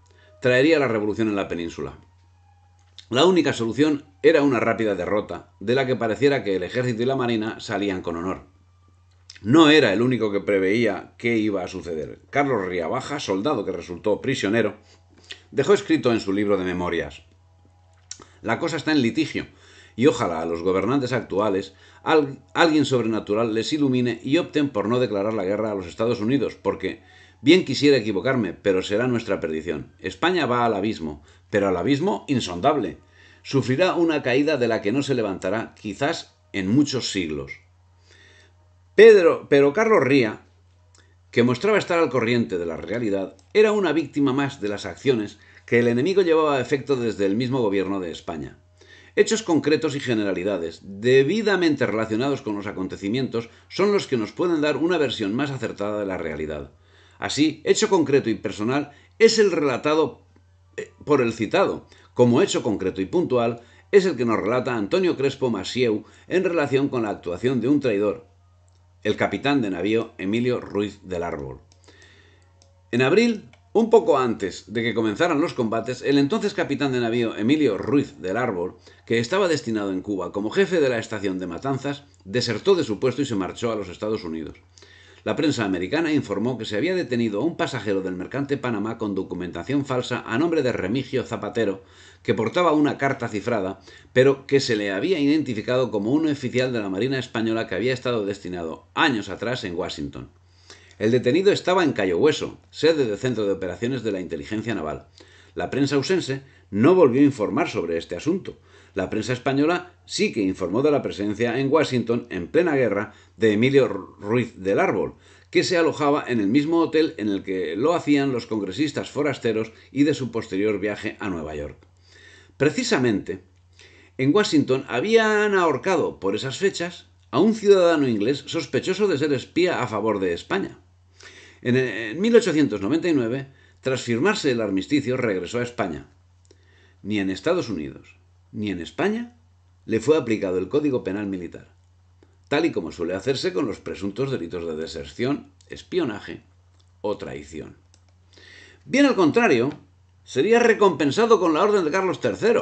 traería la revolución en la península. La única solución era una rápida derrota, de la que pareciera que el ejército y la marina salían con honor. No era el único que preveía qué iba a suceder. Carlos Riabaja, soldado que resultó prisionero, dejó escrito en su libro de memorias. La cosa está en litigio, y ojalá a los gobernantes actuales alguien sobrenatural les ilumine y opten por no declarar la guerra a los Estados Unidos, porque bien quisiera equivocarme, pero será nuestra perdición. España va al abismo, pero al abismo insondable. Sufrirá una caída de la que no se levantará, quizás en muchos siglos. Pedro, pero Carlos Ría, que mostraba estar al corriente de la realidad, era una víctima más de las acciones que el enemigo llevaba a efecto desde el mismo gobierno de España. Hechos concretos y generalidades, debidamente relacionados con los acontecimientos, son los que nos pueden dar una versión más acertada de la realidad. Así, hecho concreto y personal es el relatado por el citado, como hecho concreto y puntual, es el que nos relata Antonio Crespo Masieu en relación con la actuación de un traidor, el capitán de navío Emilio Ruiz del Árbol. En abril, un poco antes de que comenzaran los combates, el entonces capitán de navío Emilio Ruiz del Árbol, que estaba destinado en Cuba como jefe de la estación de Matanzas, desertó de su puesto y se marchó a los Estados Unidos. La prensa americana informó que se había detenido a un pasajero del mercante Panamá con documentación falsa a nombre de Remigio Zapatero, que portaba una carta cifrada, pero que se le había identificado como un oficial de la Marina Española que había estado destinado años atrás en Washington. El detenido estaba en Cayo Hueso, sede del Centro de Operaciones de la Inteligencia Naval. La prensa ausense no volvió a informar sobre este asunto, la prensa española sí que informó de la presencia en Washington, en plena guerra, de Emilio Ruiz del Árbol, que se alojaba en el mismo hotel en el que lo hacían los congresistas forasteros y de su posterior viaje a Nueva York. Precisamente, en Washington habían ahorcado por esas fechas a un ciudadano inglés sospechoso de ser espía a favor de España. En 1899, tras firmarse el armisticio, regresó a España. Ni en Estados Unidos, ni en España le fue aplicado el Código Penal Militar, tal y como suele hacerse con los presuntos delitos de deserción, espionaje o traición. Bien al contrario, sería recompensado con la orden de Carlos III,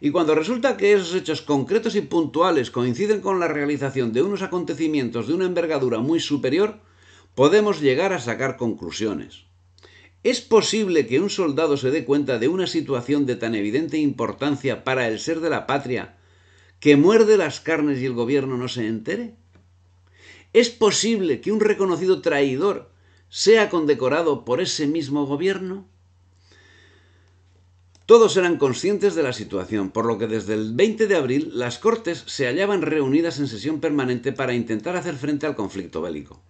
y cuando resulta que esos hechos concretos y puntuales coinciden con la realización de unos acontecimientos de una envergadura muy superior, podemos llegar a sacar conclusiones. ¿Es posible que un soldado se dé cuenta de una situación de tan evidente importancia para el ser de la patria que muerde las carnes y el gobierno no se entere? ¿Es posible que un reconocido traidor sea condecorado por ese mismo gobierno? Todos eran conscientes de la situación, por lo que desde el 20 de abril las Cortes se hallaban reunidas en sesión permanente para intentar hacer frente al conflicto bélico.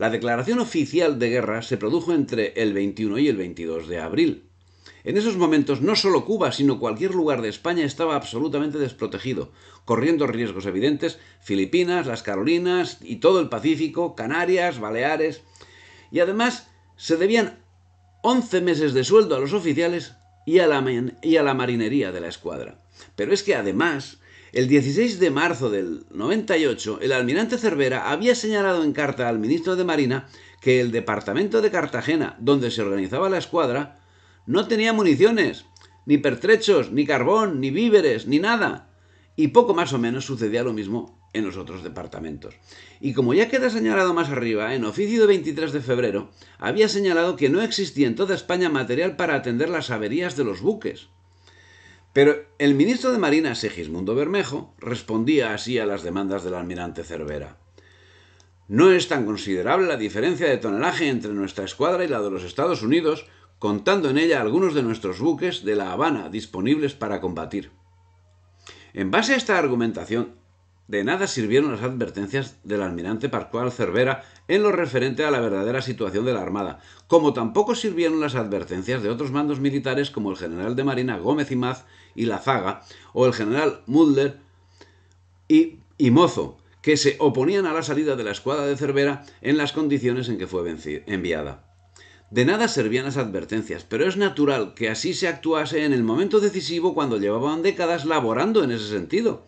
La declaración oficial de guerra se produjo entre el 21 y el 22 de abril. En esos momentos no solo Cuba, sino cualquier lugar de España estaba absolutamente desprotegido, corriendo riesgos evidentes Filipinas, las Carolinas y todo el Pacífico, Canarias, Baleares. Y además se debían 11 meses de sueldo a los oficiales y a la, y a la marinería de la escuadra. Pero es que además el 16 de marzo del 98, el almirante Cervera había señalado en carta al ministro de Marina que el departamento de Cartagena, donde se organizaba la escuadra, no tenía municiones, ni pertrechos, ni carbón, ni víveres, ni nada. Y poco más o menos sucedía lo mismo en los otros departamentos. Y como ya queda señalado más arriba, en oficio de 23 de febrero, había señalado que no existía en toda España material para atender las averías de los buques. Pero el ministro de Marina Segismundo Bermejo respondía así a las demandas del almirante Cervera. No es tan considerable la diferencia de tonelaje entre nuestra escuadra y la de los Estados Unidos, contando en ella algunos de nuestros buques de La Habana disponibles para combatir. En base a esta argumentación, de nada sirvieron las advertencias del almirante Pascual Cervera en lo referente a la verdadera situación de la Armada, como tampoco sirvieron las advertencias de otros mandos militares como el general de Marina Gómez y Maz y la zaga, o el general Muller y, y Mozo, que se oponían a la salida de la escuadra de Cervera en las condiciones en que fue enviada. De nada servían las advertencias, pero es natural que así se actuase en el momento decisivo cuando llevaban décadas laborando en ese sentido.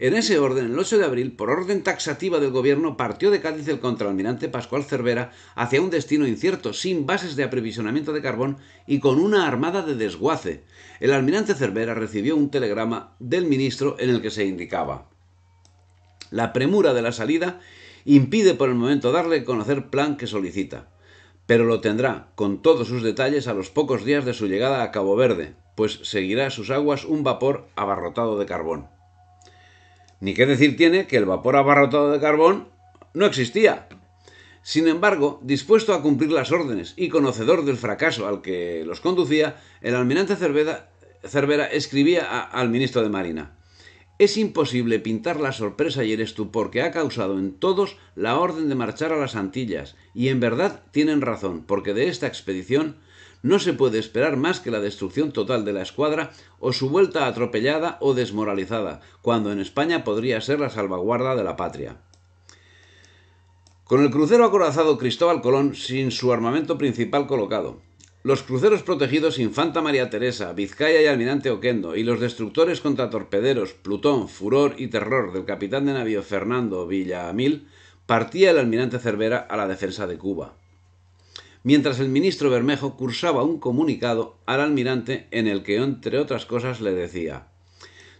En ese orden, el 8 de abril, por orden taxativa del gobierno, partió de Cádiz el contraalmirante Pascual Cervera hacia un destino incierto, sin bases de aprovisionamiento de carbón y con una armada de desguace. El almirante Cervera recibió un telegrama del ministro en el que se indicaba la premura de la salida impide por el momento darle a conocer plan que solicita, pero lo tendrá con todos sus detalles a los pocos días de su llegada a Cabo Verde, pues seguirá sus aguas un vapor abarrotado de carbón. Ni qué decir tiene que el vapor abarrotado de carbón no existía. Sin embargo, dispuesto a cumplir las órdenes y conocedor del fracaso al que los conducía, el almirante Cervera, escribía al ministro de Marina. Es imposible pintar la sorpresa y el estupor que ha causado en todos la orden de marchar a las Antillas, y en verdad tienen razón, porque de esta expedición no se puede esperar más que la destrucción total de la escuadra o su vuelta atropellada o desmoralizada, cuando en España podría ser la salvaguarda de la patria. Con el crucero acorazado Cristóbal Colón sin su armamento principal colocado, los cruceros protegidos Infanta María Teresa, Vizcaya y Almirante Oquendo, y los destructores contra torpederos Plutón, Furor y Terror del capitán de navío Fernando Villamil, partía el almirante Cervera a la defensa de Cuba mientras el ministro Bermejo cursaba un comunicado al almirante en el que, entre otras cosas, le decía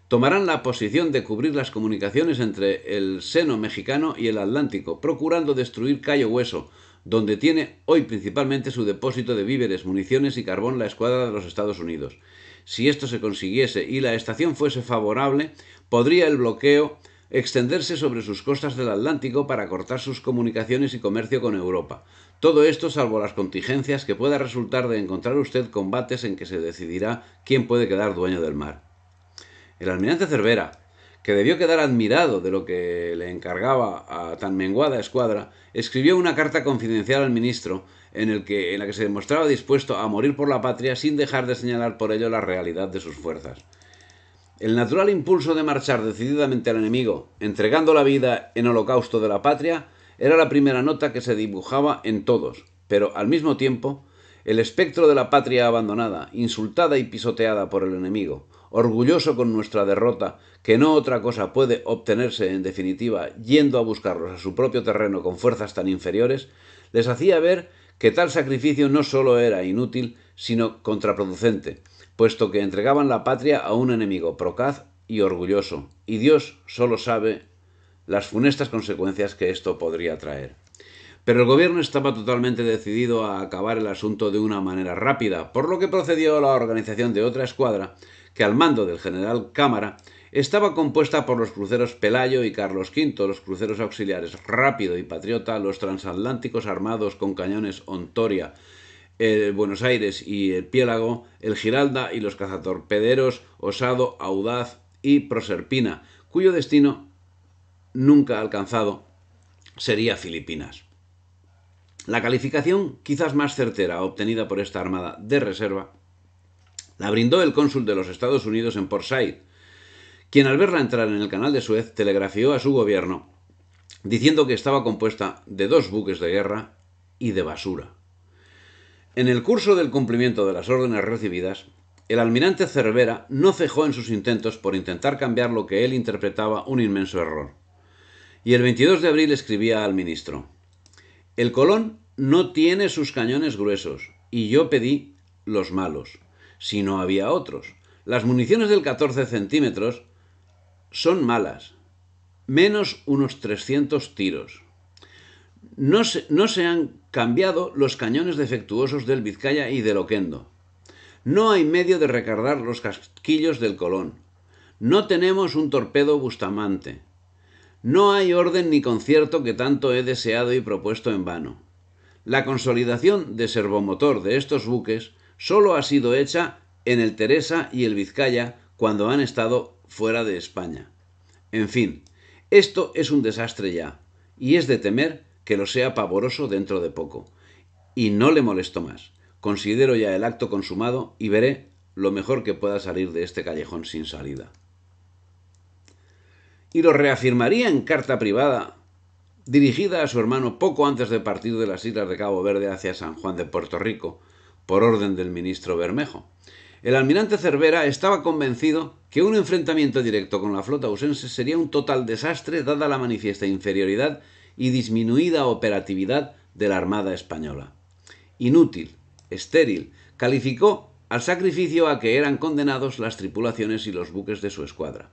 Tomarán la posición de cubrir las comunicaciones entre el seno mexicano y el Atlántico, procurando destruir Cayo Hueso, donde tiene hoy principalmente su depósito de víveres, municiones y carbón la escuadra de los Estados Unidos. Si esto se consiguiese y la estación fuese favorable, podría el bloqueo extenderse sobre sus costas del Atlántico para cortar sus comunicaciones y comercio con Europa, todo esto salvo las contingencias que pueda resultar de encontrar usted combates en que se decidirá quién puede quedar dueño del mar. El almirante Cervera, que debió quedar admirado de lo que le encargaba a tan menguada escuadra, escribió una carta confidencial al ministro en, en la que se demostraba dispuesto a morir por la patria sin dejar de señalar por ello la realidad de sus fuerzas. El natural impulso de marchar decididamente al enemigo, entregando la vida en holocausto de la patria, era la primera nota que se dibujaba en todos, pero al mismo tiempo el espectro de la patria abandonada, insultada y pisoteada por el enemigo, orgulloso con nuestra derrota, que no otra cosa puede obtenerse en definitiva yendo a buscarlos a su propio terreno con fuerzas tan inferiores, les hacía ver que tal sacrificio no solo era inútil, sino contraproducente, puesto que entregaban la patria a un enemigo procaz y orgulloso, y Dios solo sabe las funestas consecuencias que esto podría traer. Pero el gobierno estaba totalmente decidido a acabar el asunto de una manera rápida, por lo que procedió a la organización de otra escuadra que al mando del general Cámara estaba compuesta por los cruceros Pelayo y Carlos V, los cruceros auxiliares Rápido y Patriota, los transatlánticos armados con cañones Ontoria, eh, Buenos Aires y el Piélago, el Giralda y los cazatorpederos Osado, Audaz y Proserpina, cuyo destino nunca alcanzado sería Filipinas. La calificación quizás más certera obtenida por esta armada de reserva la brindó el cónsul de los Estados Unidos en Port Said, quien al verla entrar en el canal de Suez telegrafió a su gobierno diciendo que estaba compuesta de dos buques de guerra y de basura. En el curso del cumplimiento de las órdenes recibidas, el almirante Cervera no cejó en sus intentos por intentar cambiar lo que él interpretaba un inmenso error y el 22 de abril escribía al ministro, El Colón no tiene sus cañones gruesos, y yo pedí los malos, si no había otros. Las municiones del 14 centímetros son malas, menos unos 300 tiros. No se, han cambiado los cañones defectuosos del Vizcaya y del Oquendo. No hay medio de recargar los casquillos del Colón. No tenemos un torpedo Bustamante. No hay orden ni concierto que tanto he deseado y propuesto en vano. La consolidación de servomotor de estos buques solo ha sido hecha en el Teresa y el Vizcaya cuando han estado fuera de España. En fin, esto es un desastre ya, y es de temer que lo sea pavoroso dentro de poco. Y no le molesto más. Considero ya el acto consumado y veré lo mejor que pueda salir de este callejón sin salida y lo reafirmaría en carta privada dirigida a su hermano poco antes de partir de las islas de Cabo Verde hacia San Juan de Puerto Rico, por orden del ministro Bermejo. El almirante Cervera estaba convencido que un enfrentamiento directo con la flota ausense sería un total desastre dada la manifiesta inferioridad y disminuida operatividad de la Armada española. Inútil, estéril, calificó al sacrificio a que eran condenados las tripulaciones y los buques de su escuadra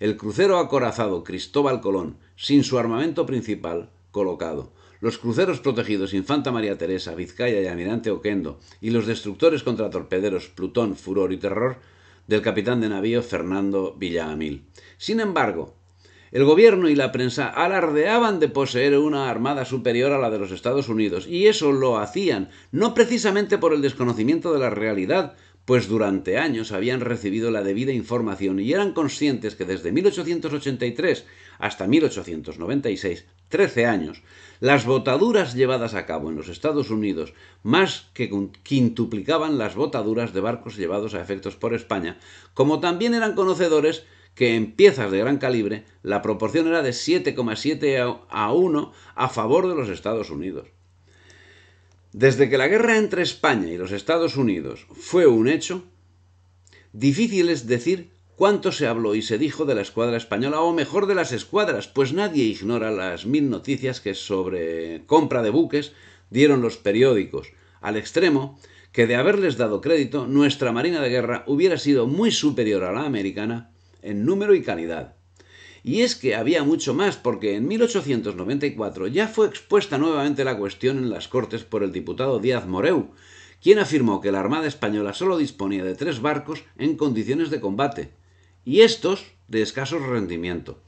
el crucero acorazado Cristóbal Colón, sin su armamento principal colocado, los cruceros protegidos Infanta María Teresa, Vizcaya y Almirante Oquendo, y los destructores contra torpederos Plutón, Furor y Terror, del capitán de navío Fernando Villamil. Sin embargo, el gobierno y la prensa alardeaban de poseer una armada superior a la de los Estados Unidos, y eso lo hacían no precisamente por el desconocimiento de la realidad pues durante años habían recibido la debida información y eran conscientes que desde 1883 hasta 1896, 13 años, las botaduras llevadas a cabo en los Estados Unidos más que quintuplicaban las botaduras de barcos llevados a efectos por España, como también eran conocedores que en piezas de gran calibre la proporción era de 7,7 a 1 a favor de los Estados Unidos. Desde que la guerra entre España y los Estados Unidos fue un hecho, difícil es decir cuánto se habló y se dijo de la escuadra española, o mejor de las escuadras, pues nadie ignora las mil noticias que sobre compra de buques dieron los periódicos, al extremo que de haberles dado crédito, nuestra Marina de Guerra hubiera sido muy superior a la americana en número y calidad. Y es que había mucho más, porque en 1894 ya fue expuesta nuevamente la cuestión en las Cortes por el diputado Díaz Moreu, quien afirmó que la Armada Española solo disponía de tres barcos en condiciones de combate, y estos de escaso rendimiento.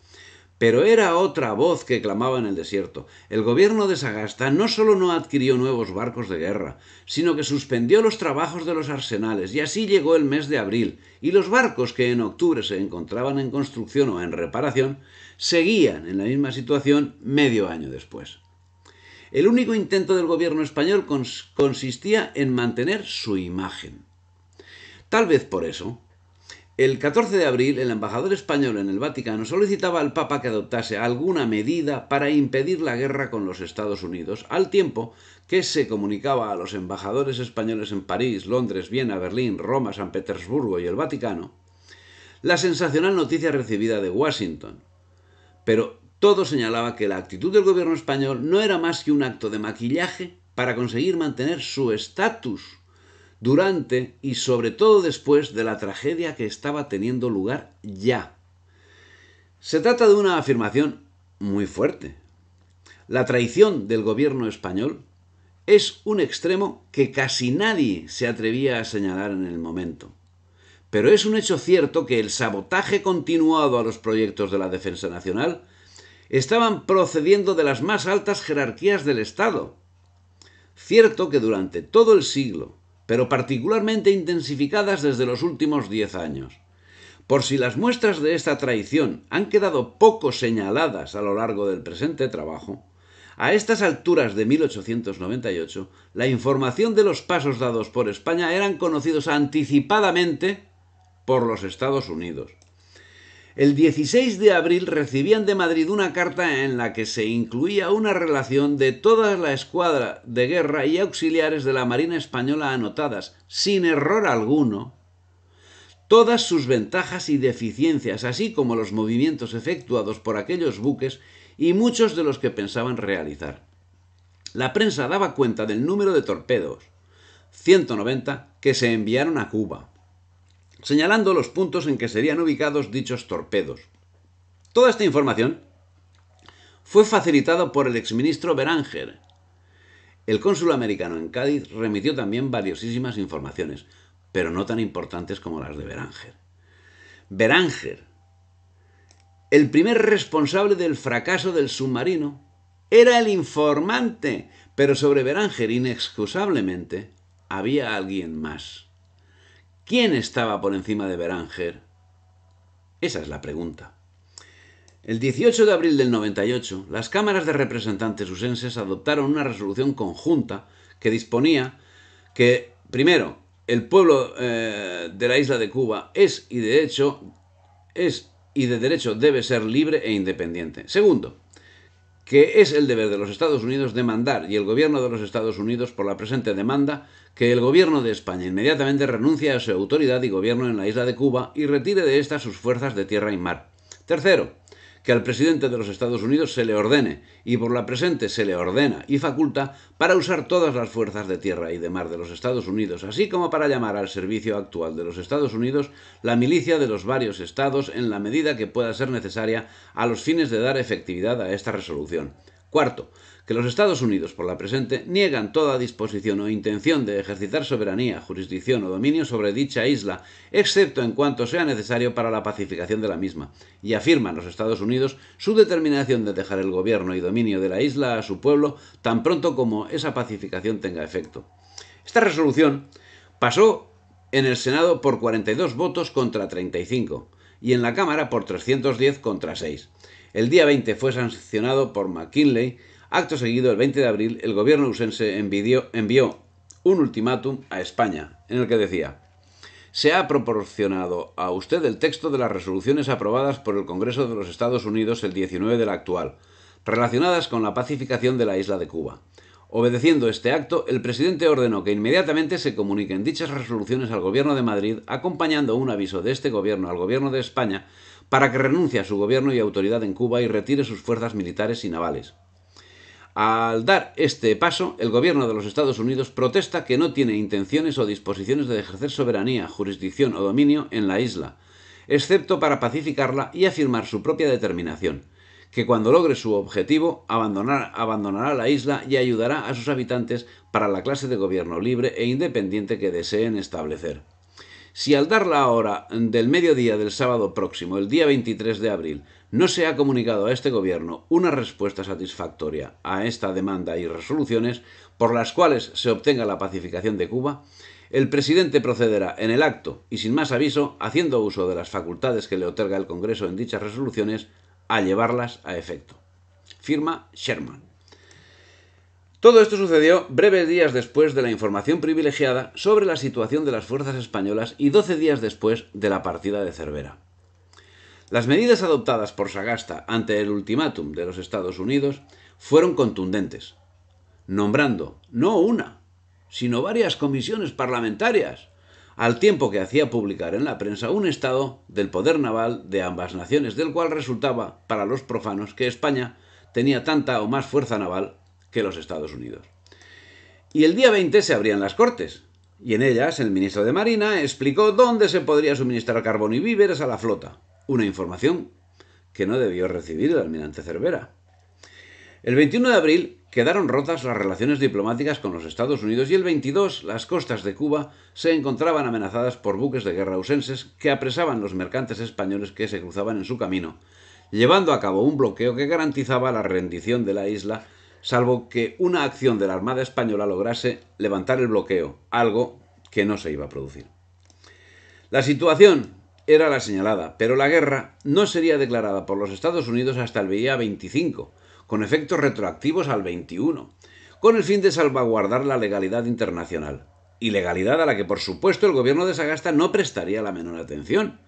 Pero era otra voz que clamaba en el desierto. El gobierno de Sagasta no solo no adquirió nuevos barcos de guerra, sino que suspendió los trabajos de los arsenales y así llegó el mes de abril, y los barcos que en octubre se encontraban en construcción o en reparación seguían en la misma situación medio año después. El único intento del gobierno español consistía en mantener su imagen. Tal vez por eso, el 14 de abril, el embajador español en el Vaticano solicitaba al Papa que adoptase alguna medida para impedir la guerra con los Estados Unidos, al tiempo que se comunicaba a los embajadores españoles en París, Londres, Viena, Berlín, Roma, San Petersburgo y el Vaticano, la sensacional noticia recibida de Washington. Pero todo señalaba que la actitud del gobierno español no era más que un acto de maquillaje para conseguir mantener su estatus durante y sobre todo después de la tragedia que estaba teniendo lugar ya. Se trata de una afirmación muy fuerte. La traición del gobierno español es un extremo que casi nadie se atrevía a señalar en el momento. Pero es un hecho cierto que el sabotaje continuado a los proyectos de la Defensa Nacional estaban procediendo de las más altas jerarquías del Estado. Cierto que durante todo el siglo pero particularmente intensificadas desde los últimos diez años. Por si las muestras de esta traición han quedado poco señaladas a lo largo del presente trabajo, a estas alturas de 1898, la información de los pasos dados por España eran conocidos anticipadamente por los Estados Unidos. El 16 de abril recibían de Madrid una carta en la que se incluía una relación de toda la escuadra de guerra y auxiliares de la Marina Española anotadas, sin error alguno, todas sus ventajas y deficiencias, así como los movimientos efectuados por aquellos buques y muchos de los que pensaban realizar. La prensa daba cuenta del número de torpedos, 190, que se enviaron a Cuba señalando los puntos en que serían ubicados dichos torpedos. Toda esta información fue facilitada por el exministro Beranger. El cónsul americano en Cádiz remitió también valiosísimas informaciones, pero no tan importantes como las de Beranger. Beranger, el primer responsable del fracaso del submarino, era el informante, pero sobre Beranger, inexcusablemente, había alguien más. ¿Quién estaba por encima de Beranger? Esa es la pregunta. El 18 de abril del 98, las cámaras de representantes usenses adoptaron una resolución conjunta que disponía que, primero, el pueblo eh, de la isla de Cuba es y de hecho es y de derecho debe ser libre e independiente. Segundo, que es el deber de los Estados Unidos demandar y el gobierno de los Estados Unidos por la presente demanda que el gobierno de España inmediatamente renuncie a su autoridad y gobierno en la isla de Cuba y retire de ésta sus fuerzas de tierra y mar. Tercero, que al presidente de los Estados Unidos se le ordene, y por la presente se le ordena y faculta, para usar todas las fuerzas de tierra y de mar de los Estados Unidos, así como para llamar al servicio actual de los Estados Unidos la milicia de los varios estados en la medida que pueda ser necesaria a los fines de dar efectividad a esta resolución. Cuarto, que los Estados Unidos por la presente niegan toda disposición o intención de ejercitar soberanía, jurisdicción o dominio sobre dicha isla, excepto en cuanto sea necesario para la pacificación de la misma, y afirman los Estados Unidos su determinación de dejar el gobierno y dominio de la isla a su pueblo tan pronto como esa pacificación tenga efecto. Esta resolución pasó en el Senado por 42 votos contra 35 y en la Cámara por 310 contra 6. El día 20 fue sancionado por McKinley Acto seguido, el 20 de abril, el gobierno usense envió un ultimátum a España, en el que decía, se ha proporcionado a usted el texto de las resoluciones aprobadas por el Congreso de los Estados Unidos el 19 de la actual, relacionadas con la pacificación de la isla de Cuba. Obedeciendo este acto, el presidente ordenó que inmediatamente se comuniquen dichas resoluciones al Gobierno de Madrid, acompañando un aviso de este Gobierno al Gobierno de España para que renuncie a su gobierno y autoridad en Cuba y retire sus fuerzas militares y navales. Al dar este paso, el gobierno de los Estados Unidos protesta que no tiene intenciones o disposiciones de ejercer soberanía, jurisdicción o dominio en la isla, excepto para pacificarla y afirmar su propia determinación, que cuando logre su objetivo abandonará la isla y ayudará a sus habitantes para la clase de gobierno libre e independiente que deseen establecer. Si al dar la hora del mediodía del sábado próximo, el día 23 de abril, no se ha comunicado a este Gobierno una respuesta satisfactoria a esta demanda y resoluciones por las cuales se obtenga la pacificación de Cuba, el presidente procederá en el acto y sin más aviso, haciendo uso de las facultades que le otorga el Congreso en dichas resoluciones, a llevarlas a efecto. Firma Sherman. Todo esto sucedió breves días después de la información privilegiada sobre la situación de las fuerzas españolas y 12 días después de la partida de Cervera. Las medidas adoptadas por Sagasta ante el ultimátum de los Estados Unidos fueron contundentes, nombrando no una, sino varias comisiones parlamentarias, al tiempo que hacía publicar en la prensa un estado del poder naval de ambas naciones, del cual resultaba, para los profanos, que España tenía tanta o más fuerza naval que los Estados Unidos. Y el día 20 se abrían las cortes, y en ellas el ministro de Marina explicó dónde se podría suministrar carbón y víveres a la flota, una información que no debió recibir el almirante Cervera. El 21 de abril quedaron rotas las relaciones diplomáticas con los Estados Unidos y el 22 las costas de Cuba se encontraban amenazadas por buques de guerra ausenses que apresaban los mercantes españoles que se cruzaban en su camino, llevando a cabo un bloqueo que garantizaba la rendición de la isla, salvo que una acción de la Armada Española lograse levantar el bloqueo, algo que no se iba a producir. La situación era la señalada, pero la guerra no sería declarada por los Estados Unidos hasta el día 25, con efectos retroactivos al 21, con el fin de salvaguardar la legalidad internacional, ilegalidad a la que por supuesto el gobierno de Sagasta no prestaría la menor atención,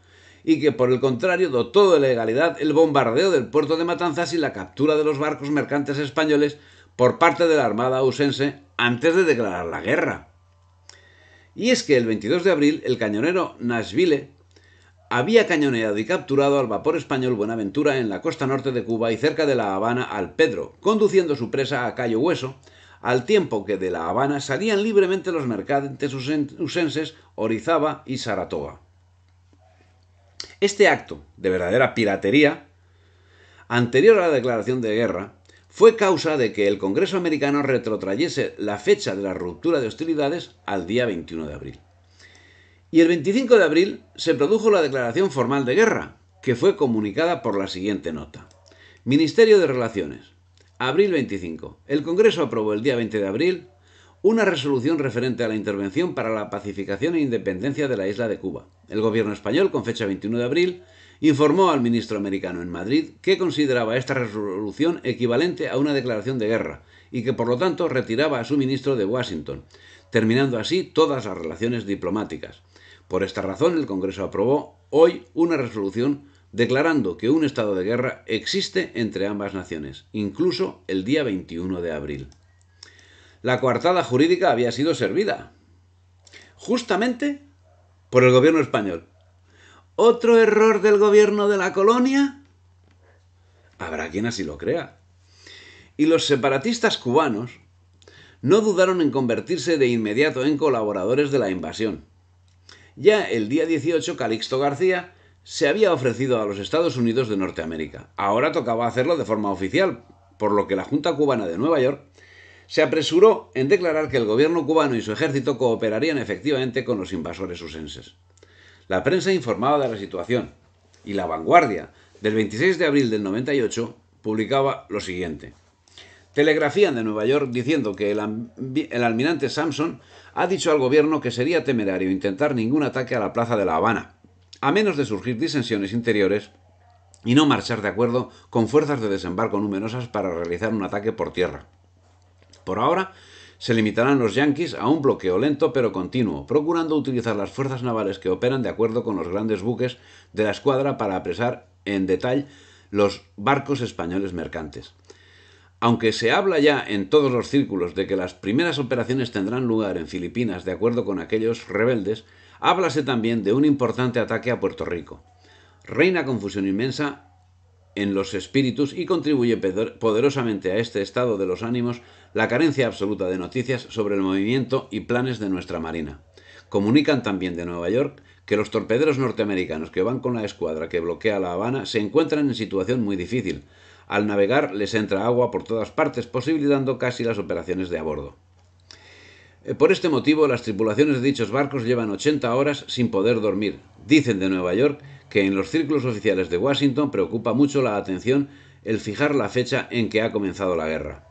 y que por el contrario dotó de legalidad el bombardeo del puerto de Matanzas y la captura de los barcos mercantes españoles por parte de la Armada ausense antes de declarar la guerra. Y es que el 22 de abril el cañonero Nashville había cañoneado y capturado al vapor español Buenaventura en la costa norte de Cuba y cerca de La Habana al Pedro, conduciendo su presa a Cayo Hueso, al tiempo que de La Habana salían libremente los mercantes usenses Orizaba y Saratoga. Este acto de verdadera piratería, anterior a la declaración de guerra, fue causa de que el Congreso americano retrotrayese la fecha de la ruptura de hostilidades al día 21 de abril. Y el 25 de abril se produjo la declaración formal de guerra, que fue comunicada por la siguiente nota. Ministerio de Relaciones. Abril 25. El Congreso aprobó el día 20 de abril una resolución referente a la intervención para la pacificación e independencia de la isla de Cuba. El gobierno español, con fecha 21 de abril, informó al ministro americano en Madrid que consideraba esta resolución equivalente a una declaración de guerra y que por lo tanto retiraba a su ministro de Washington, terminando así todas las relaciones diplomáticas. Por esta razón, el Congreso aprobó hoy una resolución declarando que un estado de guerra existe entre ambas naciones, incluso el día 21 de abril. La coartada jurídica había sido servida, justamente por el gobierno español. ¿Otro error del gobierno de la colonia? Habrá quien así lo crea. Y los separatistas cubanos no dudaron en convertirse de inmediato en colaboradores de la invasión. Ya el día 18, Calixto García se había ofrecido a los Estados Unidos de Norteamérica. Ahora tocaba hacerlo de forma oficial, por lo que la Junta Cubana de Nueva York se apresuró en declarar que el gobierno cubano y su ejército cooperarían efectivamente con los invasores usenses. La prensa informaba de la situación y la vanguardia del 26 de abril del 98 publicaba lo siguiente. Telegrafían de Nueva York diciendo que el, almirante Sampson ha dicho al gobierno que sería temerario intentar ningún ataque a la Plaza de la Habana, a menos de surgir disensiones interiores y no marchar de acuerdo con fuerzas de desembarco numerosas para realizar un ataque por tierra. Por ahora, se limitarán los yanquis a un bloqueo lento pero continuo, procurando utilizar las fuerzas navales que operan de acuerdo con los grandes buques de la escuadra para apresar en detalle los barcos españoles mercantes. Aunque se habla ya en todos los círculos de que las primeras operaciones tendrán lugar en Filipinas de acuerdo con aquellos rebeldes, háblase también de un importante ataque a Puerto Rico. Reina confusión inmensa en los espíritus y contribuye poderosamente a este estado de los ánimos la carencia absoluta de noticias sobre el movimiento y planes de nuestra Marina. Comunican también de Nueva York que los torpederos norteamericanos que van con la escuadra que bloquea La Habana se encuentran en situación muy difícil, al navegar les entra agua por todas partes, posibilitando casi las operaciones de a bordo. Eh, por este motivo, las tripulaciones de dichos barcos llevan 80 horas sin poder dormir. Dicen de Nueva York que en los círculos oficiales de Washington preocupa mucho la atención el fijar la fecha en que ha comenzado la guerra.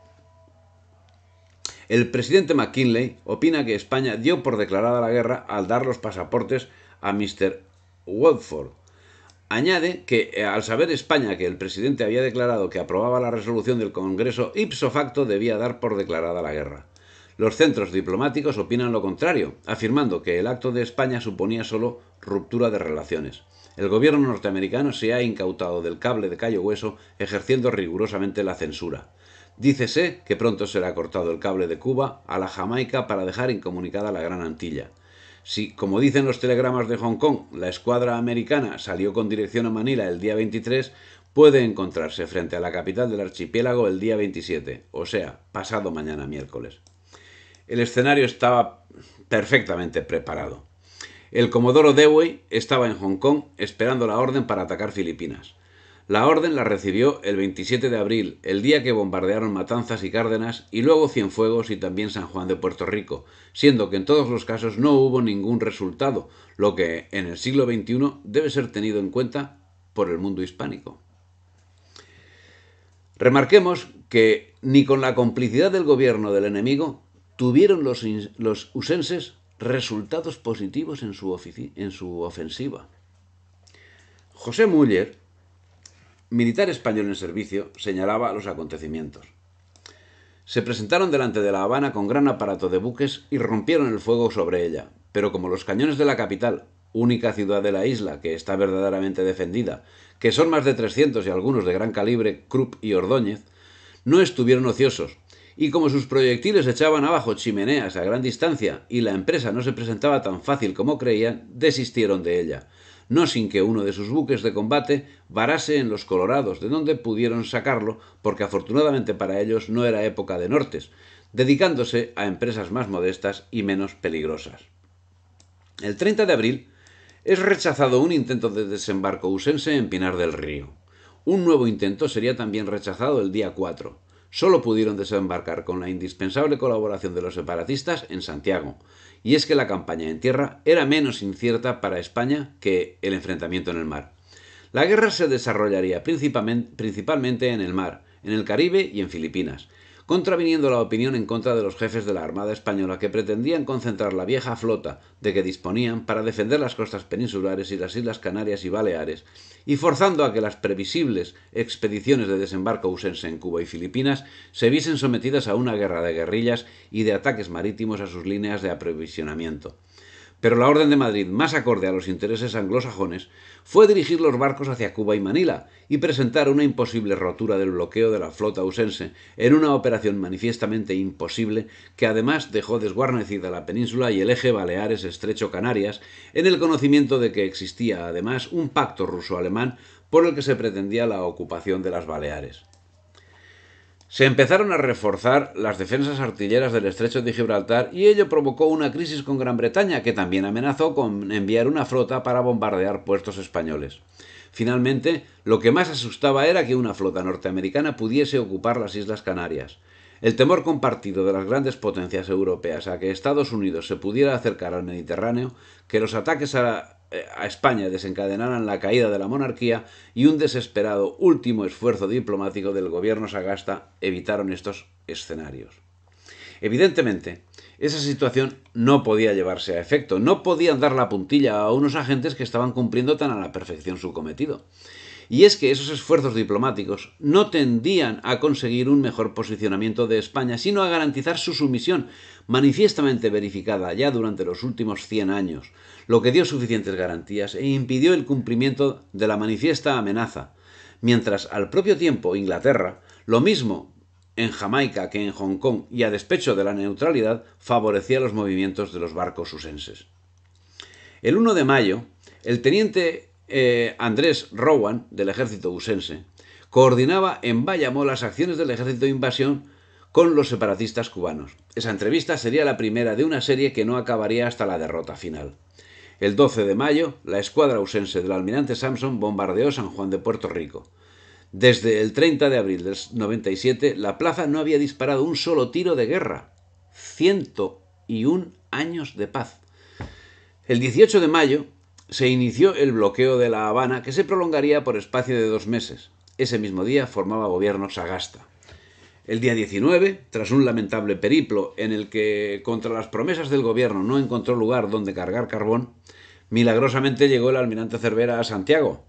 El presidente McKinley opina que España dio por declarada la guerra al dar los pasaportes a Mr. Woodford, Añade que, eh, al saber España que el presidente había declarado que aprobaba la resolución del Congreso, ipso facto debía dar por declarada la guerra. Los centros diplomáticos opinan lo contrario, afirmando que el acto de España suponía solo ruptura de relaciones. El gobierno norteamericano se ha incautado del cable de Cayo Hueso, ejerciendo rigurosamente la censura. Dícese que pronto será cortado el cable de Cuba a la Jamaica para dejar incomunicada la Gran Antilla. Si, como dicen los telegramas de Hong Kong, la escuadra americana salió con dirección a Manila el día 23, puede encontrarse frente a la capital del archipiélago el día 27, o sea, pasado mañana miércoles. El escenario estaba perfectamente preparado. El comodoro Dewey estaba en Hong Kong esperando la orden para atacar Filipinas. La orden la recibió el 27 de abril, el día que bombardearon Matanzas y Cárdenas, y luego Cienfuegos y también San Juan de Puerto Rico, siendo que en todos los casos no hubo ningún resultado, lo que en el siglo XXI debe ser tenido en cuenta por el mundo hispánico. Remarquemos que ni con la complicidad del gobierno del enemigo tuvieron los, usenses resultados positivos en su, en su ofensiva. José Muller militar español en servicio señalaba los acontecimientos. Se presentaron delante de La Habana con gran aparato de buques y rompieron el fuego sobre ella, pero como los cañones de la capital, única ciudad de la isla que está verdaderamente defendida, que son más de 300 y algunos de gran calibre, Krupp y Ordóñez, no estuvieron ociosos, y como sus proyectiles echaban abajo chimeneas a gran distancia y la empresa no se presentaba tan fácil como creían, desistieron de ella, no sin que uno de sus buques de combate varase en los Colorados, de donde pudieron sacarlo, porque afortunadamente para ellos no era época de nortes, dedicándose a empresas más modestas y menos peligrosas. El 30 de abril es rechazado un intento de desembarco usense en Pinar del Río. Un nuevo intento sería también rechazado el día 4. Solo pudieron desembarcar con la indispensable colaboración de los separatistas en Santiago, y es que la campaña en tierra era menos incierta para España que el enfrentamiento en el mar. La guerra se desarrollaría principalmente en el mar, en el Caribe y en Filipinas, contraviniendo la opinión en contra de los jefes de la Armada Española que pretendían concentrar la vieja flota de que disponían para defender las costas peninsulares y las Islas Canarias y Baleares, y forzando a que las previsibles expediciones de desembarco usense en Cuba y Filipinas se viesen sometidas a una guerra de guerrillas y de ataques marítimos a sus líneas de aprovisionamiento pero la Orden de Madrid, más acorde a los intereses anglosajones, fue dirigir los barcos hacia Cuba y Manila y presentar una imposible rotura del bloqueo de la flota ausense en una operación manifiestamente imposible que además dejó desguarnecida la península y el eje Baleares-Estrecho Canarias en el conocimiento de que existía además un pacto ruso-alemán por el que se pretendía la ocupación de las Baleares. Se empezaron a reforzar las defensas artilleras del estrecho de Gibraltar y ello provocó una crisis con Gran Bretaña, que también amenazó con enviar una flota para bombardear puestos españoles. Finalmente, lo que más asustaba era que una flota norteamericana pudiese ocupar las Islas Canarias. El temor compartido de las grandes potencias europeas a que Estados Unidos se pudiera acercar al Mediterráneo, que los ataques a eh, a España desencadenaran la caída de la monarquía y un desesperado último esfuerzo diplomático del gobierno sagasta evitaron estos escenarios. Evidentemente, esa situación no podía llevarse a efecto, no podían dar la puntilla a unos agentes que estaban cumpliendo tan a la perfección su cometido. Y es que esos esfuerzos diplomáticos no tendían a conseguir un mejor posicionamiento de España, sino a garantizar su sumisión manifiestamente verificada ya durante los últimos 100 años, lo que dio suficientes garantías e impidió el cumplimiento de la manifiesta amenaza, mientras al propio tiempo Inglaterra, lo mismo en Jamaica que en Hong Kong y a despecho de la neutralidad, favorecía los movimientos de los barcos usenses. El 1 de mayo, el teniente eh, Andrés Rowan, del ejército usense, coordinaba en Bayamo las acciones del ejército de invasión con los separatistas cubanos. Esa entrevista sería la primera de una serie que no acabaría hasta la derrota final. El 12 de mayo, la escuadra ausense del almirante Sampson bombardeó San Juan de Puerto Rico. Desde el 30 de abril del 97, la plaza no había disparado un solo tiro de guerra. 101 años de paz. El 18 de mayo se inició el bloqueo de La Habana, que se prolongaría por espacio de dos meses. Ese mismo día formaba gobierno Sagasta. El día 19, tras un lamentable periplo en el que, contra las promesas del gobierno, no encontró lugar donde cargar carbón, milagrosamente llegó el almirante Cervera a Santiago,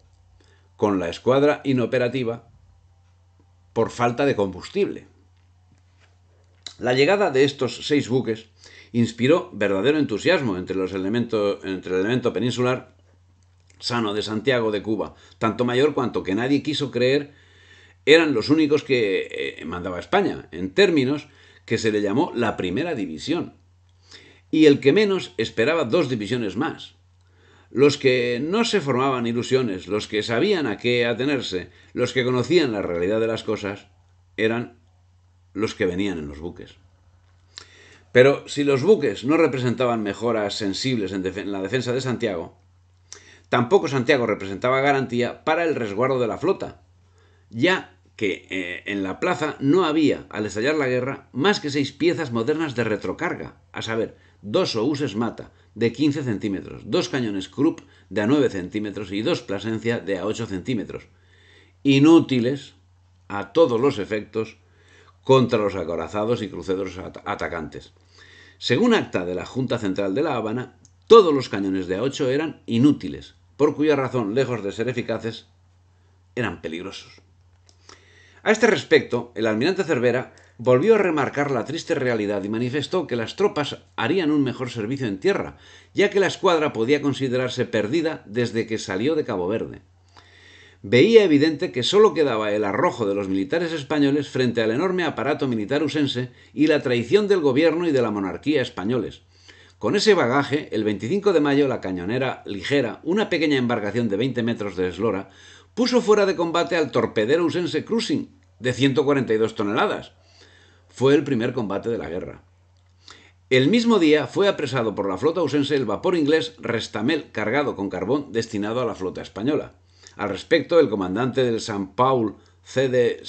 con la escuadra inoperativa por falta de combustible. La llegada de estos seis buques inspiró verdadero entusiasmo entre, los elementos, entre el elemento peninsular sano de Santiago de Cuba, tanto mayor cuanto que nadie quiso creer eran los únicos que eh, mandaba España, en términos que se le llamó la primera división. Y el que menos esperaba dos divisiones más. Los que no se formaban ilusiones, los que sabían a qué atenerse, los que conocían la realidad de las cosas, eran los que venían en los buques. Pero si los buques no representaban mejoras sensibles en, en la defensa de Santiago, tampoco Santiago representaba garantía para el resguardo de la flota, ya que eh, en la plaza no había, al estallar la guerra, más que seis piezas modernas de retrocarga, a saber, dos OUSES Mata de 15 centímetros, dos cañones Krupp de a 9 centímetros y dos Plasencia de a 8 centímetros, inútiles a todos los efectos contra los acorazados y cruceros atacantes. Según acta de la Junta Central de La Habana, todos los cañones de A8 eran inútiles, por cuya razón, lejos de ser eficaces, eran peligrosos. A este respecto, el almirante Cervera volvió a remarcar la triste realidad y manifestó que las tropas harían un mejor servicio en tierra, ya que la escuadra podía considerarse perdida desde que salió de Cabo Verde. Veía evidente que solo quedaba el arrojo de los militares españoles frente al enorme aparato militar usense y la traición del gobierno y de la monarquía españoles. Con ese bagaje, el 25 de mayo la cañonera ligera, una pequeña embarcación de 20 metros de eslora, puso fuera de combate al torpedero ausense Cruising, de 142 toneladas. Fue el primer combate de la guerra. El mismo día fue apresado por la flota ausense el vapor inglés Restamel cargado con carbón destinado a la flota española. Al respecto, el comandante del San Paul C. de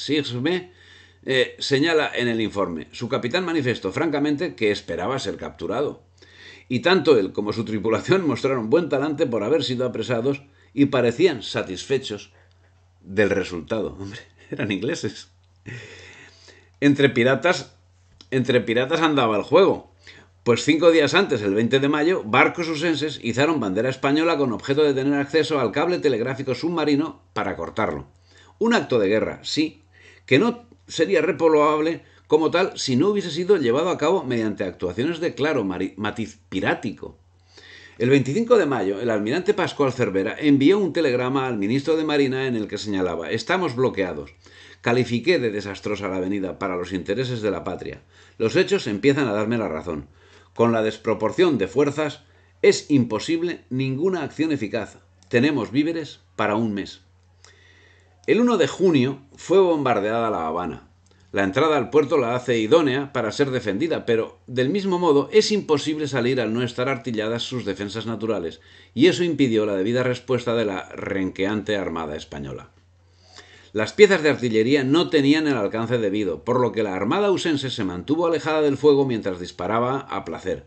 eh, señala en el informe, su capitán manifestó francamente que esperaba ser capturado. Y tanto él como su tripulación mostraron buen talante por haber sido apresados y parecían satisfechos del resultado. Hombre, eran ingleses. Entre piratas, entre piratas andaba el juego. Pues cinco días antes, el 20 de mayo, barcos usenses izaron bandera española con objeto de tener acceso al cable telegráfico submarino para cortarlo. Un acto de guerra, sí, que no sería repoblable como tal si no hubiese sido llevado a cabo mediante actuaciones de claro matiz pirático, el 25 de mayo, el almirante Pascual Cervera envió un telegrama al ministro de Marina en el que señalaba, estamos bloqueados. Califiqué de desastrosa la avenida para los intereses de la patria. Los hechos empiezan a darme la razón. Con la desproporción de fuerzas es imposible ninguna acción eficaz. Tenemos víveres para un mes. El 1 de junio fue bombardeada La Habana. La entrada al puerto la hace idónea para ser defendida, pero del mismo modo es imposible salir al no estar artilladas sus defensas naturales, y eso impidió la debida respuesta de la renqueante Armada española. Las piezas de artillería no tenían el alcance debido, por lo que la Armada ausense se mantuvo alejada del fuego mientras disparaba a placer.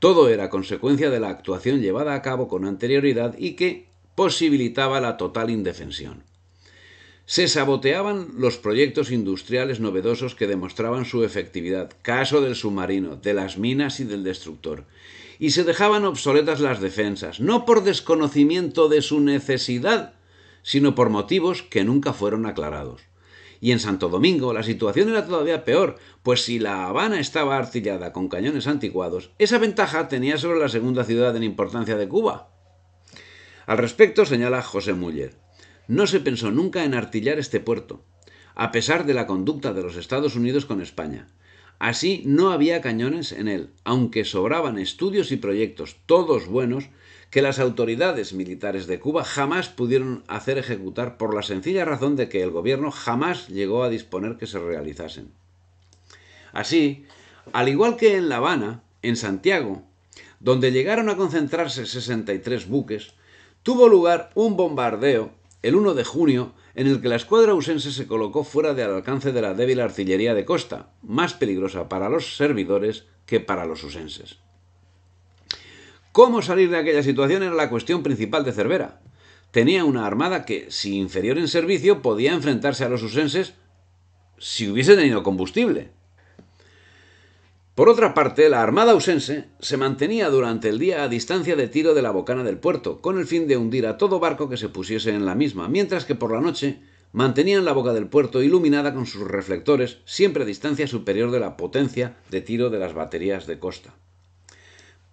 Todo era consecuencia de la actuación llevada a cabo con anterioridad y que posibilitaba la total indefensión. Se saboteaban los proyectos industriales novedosos que demostraban su efectividad, caso del submarino, de las minas y del destructor. Y se dejaban obsoletas las defensas, no por desconocimiento de su necesidad, sino por motivos que nunca fueron aclarados. Y en Santo Domingo la situación era todavía peor, pues si La Habana estaba artillada con cañones anticuados, esa ventaja tenía sobre la segunda ciudad en importancia de Cuba. Al respecto señala José Muller. No se pensó nunca en artillar este puerto, a pesar de la conducta de los Estados Unidos con España. Así no había cañones en él, aunque sobraban estudios y proyectos, todos buenos, que las autoridades militares de Cuba jamás pudieron hacer ejecutar por la sencilla razón de que el gobierno jamás llegó a disponer que se realizasen. Así, al igual que en La Habana, en Santiago, donde llegaron a concentrarse 63 buques, tuvo lugar un bombardeo el 1 de junio, en el que la escuadra usense se colocó fuera del alcance de la débil artillería de Costa, más peligrosa para los servidores que para los usenses. Cómo salir de aquella situación era la cuestión principal de Cervera. Tenía una armada que, si inferior en servicio, podía enfrentarse a los usenses si hubiese tenido combustible. Por otra parte, la Armada ausense se mantenía durante el día a distancia de tiro de la bocana del puerto, con el fin de hundir a todo barco que se pusiese en la misma, mientras que por la noche mantenían la boca del puerto iluminada con sus reflectores, siempre a distancia superior de la potencia de tiro de las baterías de costa.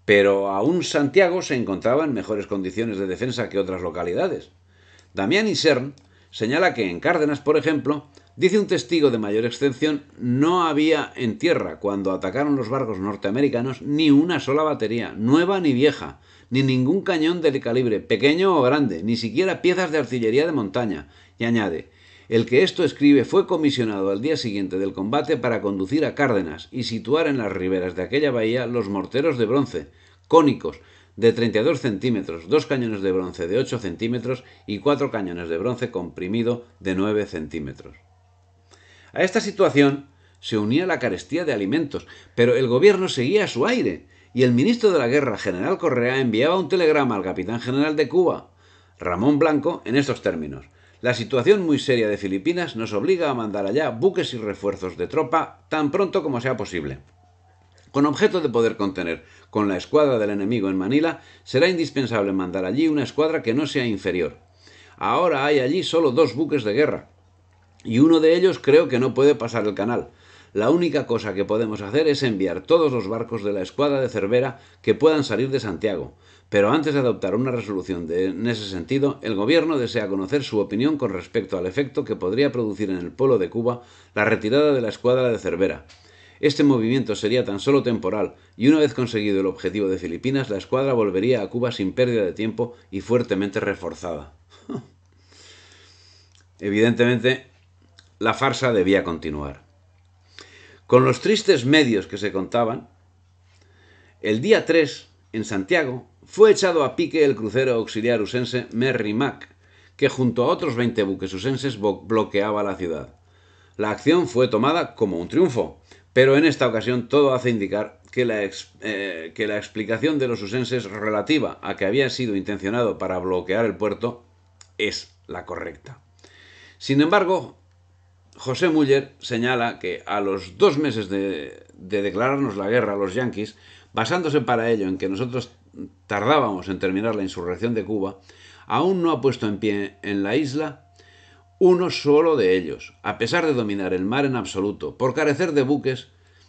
Pero aún Santiago se encontraba en mejores condiciones de defensa que otras localidades. Damián Isern señala que en Cárdenas, por ejemplo, Dice un testigo de mayor extensión, no había en tierra, cuando atacaron los barcos norteamericanos, ni una sola batería, nueva ni vieja, ni ningún cañón de calibre, pequeño o grande, ni siquiera piezas de artillería de montaña. Y añade, el que esto escribe fue comisionado al día siguiente del combate para conducir a Cárdenas y situar en las riberas de aquella bahía los morteros de bronce, cónicos, de 32 centímetros, dos cañones de bronce de 8 centímetros y cuatro cañones de bronce comprimido de 9 centímetros. A esta situación se unía la carestía de alimentos, pero el gobierno seguía a su aire y el ministro de la Guerra, general Correa, enviaba un telegrama al capitán general de Cuba, Ramón Blanco, en estos términos. La situación muy seria de Filipinas nos obliga a mandar allá buques y refuerzos de tropa tan pronto como sea posible. Con objeto de poder contener con la escuadra del enemigo en Manila, será indispensable mandar allí una escuadra que no sea inferior. Ahora hay allí solo dos buques de guerra, y uno de ellos creo que no puede pasar el canal. La única cosa que podemos hacer es enviar todos los barcos de la escuadra de Cervera que puedan salir de Santiago. Pero antes de adoptar una resolución en ese sentido, el gobierno desea conocer su opinión con respecto al efecto que podría producir en el pueblo de Cuba la retirada de la escuadra de Cervera. Este movimiento sería tan solo temporal, y una vez conseguido el objetivo de Filipinas, la escuadra volvería a Cuba sin pérdida de tiempo y fuertemente reforzada. Evidentemente, la farsa debía continuar. Con los tristes medios que se contaban, el día 3, en Santiago, fue echado a pique el crucero auxiliar usense Merrimack, que junto a otros 20 buques usenses bloqueaba la ciudad. La acción fue tomada como un triunfo, pero en esta ocasión todo hace indicar que la, eh, que la explicación de los usenses relativa a que había sido intencionado para bloquear el puerto es la correcta. Sin embargo, José Muller señala que a los dos meses de, declararnos la guerra a los yanquis, basándose para ello en que nosotros tardábamos en terminar la insurrección de Cuba, aún no ha puesto en pie en la isla uno solo de ellos, a pesar de dominar el mar en absoluto, por carecer de buques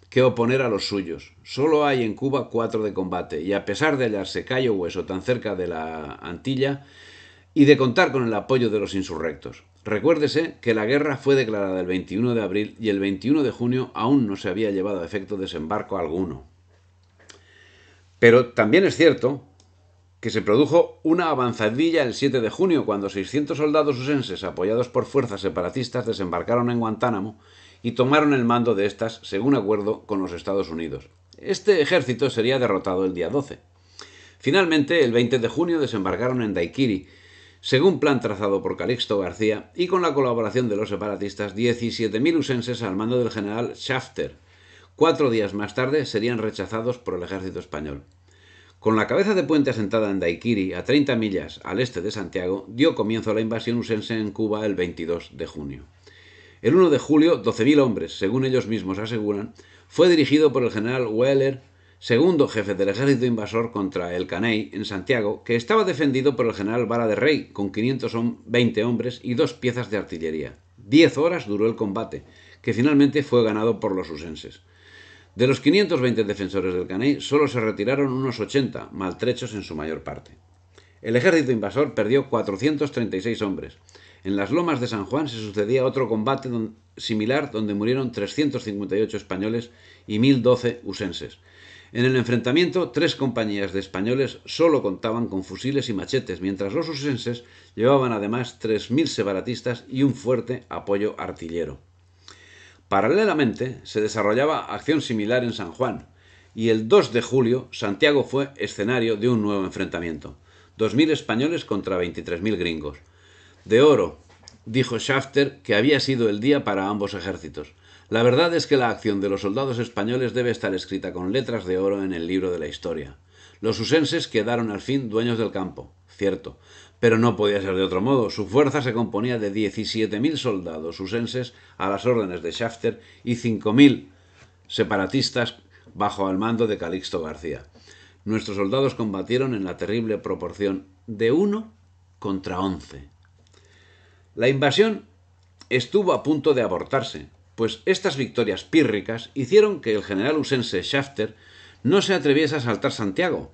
que oponer a los suyos. Solo hay en Cuba cuatro de combate, y a pesar de hallarse Cayo Hueso tan cerca de la Antilla y de contar con el apoyo de los insurrectos. Recuérdese que la guerra fue declarada el 21 de abril y el 21 de junio aún no se había llevado a efecto desembarco alguno. Pero también es cierto que se produjo una avanzadilla el 7 de junio cuando 600 soldados usenses apoyados por fuerzas separatistas desembarcaron en Guantánamo y tomaron el mando de estas según acuerdo con los Estados Unidos. Este ejército sería derrotado el día 12. Finalmente, el 20 de junio desembarcaron en Daikiri, según plan trazado por Calixto García y con la colaboración de los separatistas, 17.000 usenses al mando del general Shafter. Cuatro días más tarde serían rechazados por el ejército español. Con la cabeza de puente asentada en Daiquiri, a 30 millas al este de Santiago, dio comienzo a la invasión usense en Cuba el 22 de junio. El 1 de julio, 12.000 hombres, según ellos mismos aseguran, fue dirigido por el general Weller segundo jefe del ejército invasor contra el Caney en Santiago, que estaba defendido por el general Vara de Rey, con 520 hombres y dos piezas de artillería. Diez horas duró el combate, que finalmente fue ganado por los usenses. De los 520 defensores del Caney, solo se retiraron unos 80, maltrechos en su mayor parte. El ejército invasor perdió 436 hombres. En las lomas de San Juan se sucedía otro combate similar donde murieron 358 españoles y 1012 usenses en el enfrentamiento, tres compañías de españoles solo contaban con fusiles y machetes, mientras los usenses llevaban además 3.000 separatistas y un fuerte apoyo artillero. Paralelamente, se desarrollaba acción similar en San Juan, y el 2 de julio Santiago fue escenario de un nuevo enfrentamiento. 2.000 españoles contra 23.000 gringos. De oro, dijo Shafter que había sido el día para ambos ejércitos. La verdad es que la acción de los soldados españoles debe estar escrita con letras de oro en el libro de la historia. Los usenses quedaron al fin dueños del campo, cierto, pero no podía ser de otro modo. Su fuerza se componía de 17.000 soldados usenses a las órdenes de Shafter y 5.000 separatistas bajo el mando de Calixto García. Nuestros soldados combatieron en la terrible proporción de 1 contra 11. La invasión estuvo a punto de abortarse, pues estas victorias pírricas hicieron que el general usense Shafter no se atreviese a saltar Santiago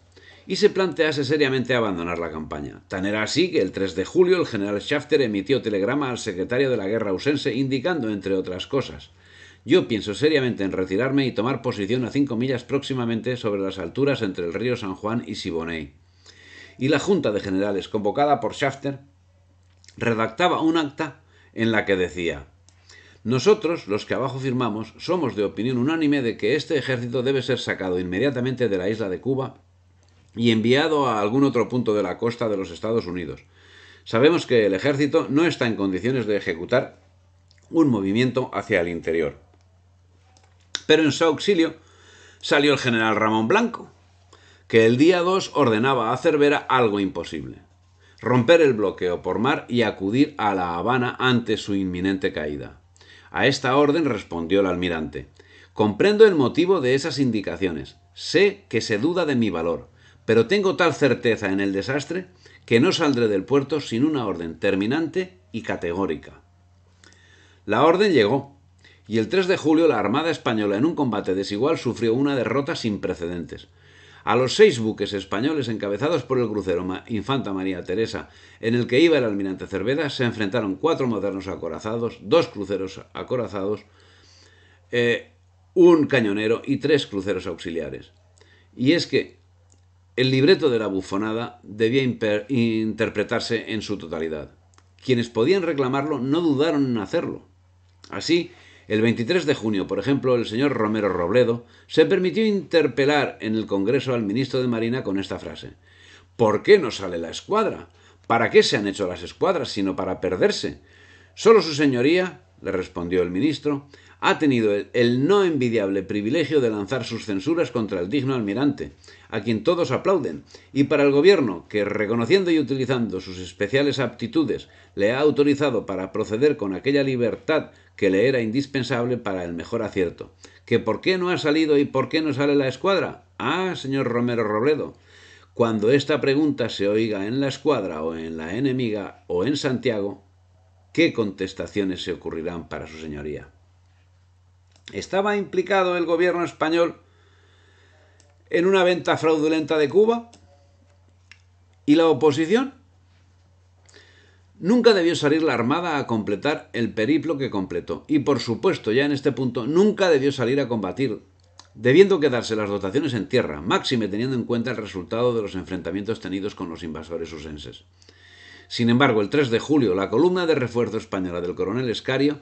y se plantease seriamente abandonar la campaña. Tan era así que el 3 de julio el general Shafter emitió telegrama al secretario de la guerra usense indicando, entre otras cosas, yo pienso seriamente en retirarme y tomar posición a cinco millas próximamente sobre las alturas entre el río San Juan y Siboney. Y la Junta de Generales, convocada por Shafter, redactaba un acta en la que decía nosotros, los que abajo firmamos, somos de opinión unánime de que este ejército debe ser sacado inmediatamente de la isla de Cuba y enviado a algún otro punto de la costa de los Estados Unidos. Sabemos que el ejército no está en condiciones de ejecutar un movimiento hacia el interior. Pero en su auxilio salió el general Ramón Blanco, que el día 2 ordenaba a Cervera algo imposible, romper el bloqueo por mar y acudir a La Habana ante su inminente caída. A esta orden respondió el almirante. Comprendo el motivo de esas indicaciones. Sé que se duda de mi valor, pero tengo tal certeza en el desastre que no saldré del puerto sin una orden terminante y categórica. La orden llegó, y el 3 de julio la Armada Española en un combate desigual sufrió una derrota sin precedentes a los seis buques españoles encabezados por el crucero Infanta María Teresa, en el que iba el almirante Cervera, se enfrentaron cuatro modernos acorazados, dos cruceros acorazados, eh, un cañonero y tres cruceros auxiliares. Y es que el libreto de la bufonada debía interpretarse en su totalidad. Quienes podían reclamarlo no dudaron en hacerlo. Así, el 23 de junio, por ejemplo, el señor Romero Robledo se permitió interpelar en el Congreso al ministro de Marina con esta frase. ¿Por qué no sale la escuadra? ¿Para qué se han hecho las escuadras sino para perderse? Solo su señoría, le respondió el ministro, ha tenido el, el no envidiable privilegio de lanzar sus censuras contra el digno almirante, a quien todos aplauden, y para el gobierno, que reconociendo y utilizando sus especiales aptitudes, le ha autorizado para proceder con aquella libertad que le era indispensable para el mejor acierto. ¿Que por qué no ha salido y por qué no sale la escuadra? Ah, señor Romero Robledo, cuando esta pregunta se oiga en la escuadra o en la enemiga o en Santiago, ¿qué contestaciones se ocurrirán para su señoría? ¿Estaba implicado el gobierno español en una venta fraudulenta de Cuba. ¿Y la oposición? Nunca debió salir la Armada a completar el periplo que completó. Y por supuesto, ya en este punto, nunca debió salir a combatir, debiendo quedarse las dotaciones en tierra, máxime teniendo en cuenta el resultado de los enfrentamientos tenidos con los invasores usenses. Sin embargo, el 3 de julio, la columna de refuerzo española del coronel Escario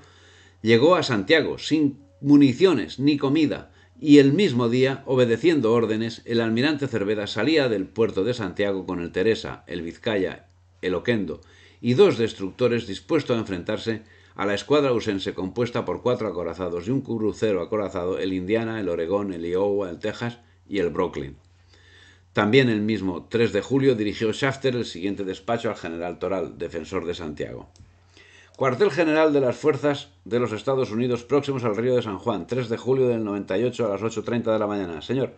llegó a Santiago sin municiones ni comida, y el mismo día, obedeciendo órdenes, el almirante Cerveda salía del puerto de Santiago con el Teresa, el Vizcaya, el Oquendo y dos destructores dispuestos a enfrentarse a la escuadra ausense compuesta por cuatro acorazados y un crucero acorazado, el Indiana, el Oregón, el Iowa, el Texas y el Brooklyn. También el mismo 3 de julio dirigió Shafter el siguiente despacho al general Toral, defensor de Santiago. Cuartel General de las Fuerzas de los Estados Unidos próximos al Río de San Juan, 3 de julio del 98 a las 8.30 de la mañana. Señor,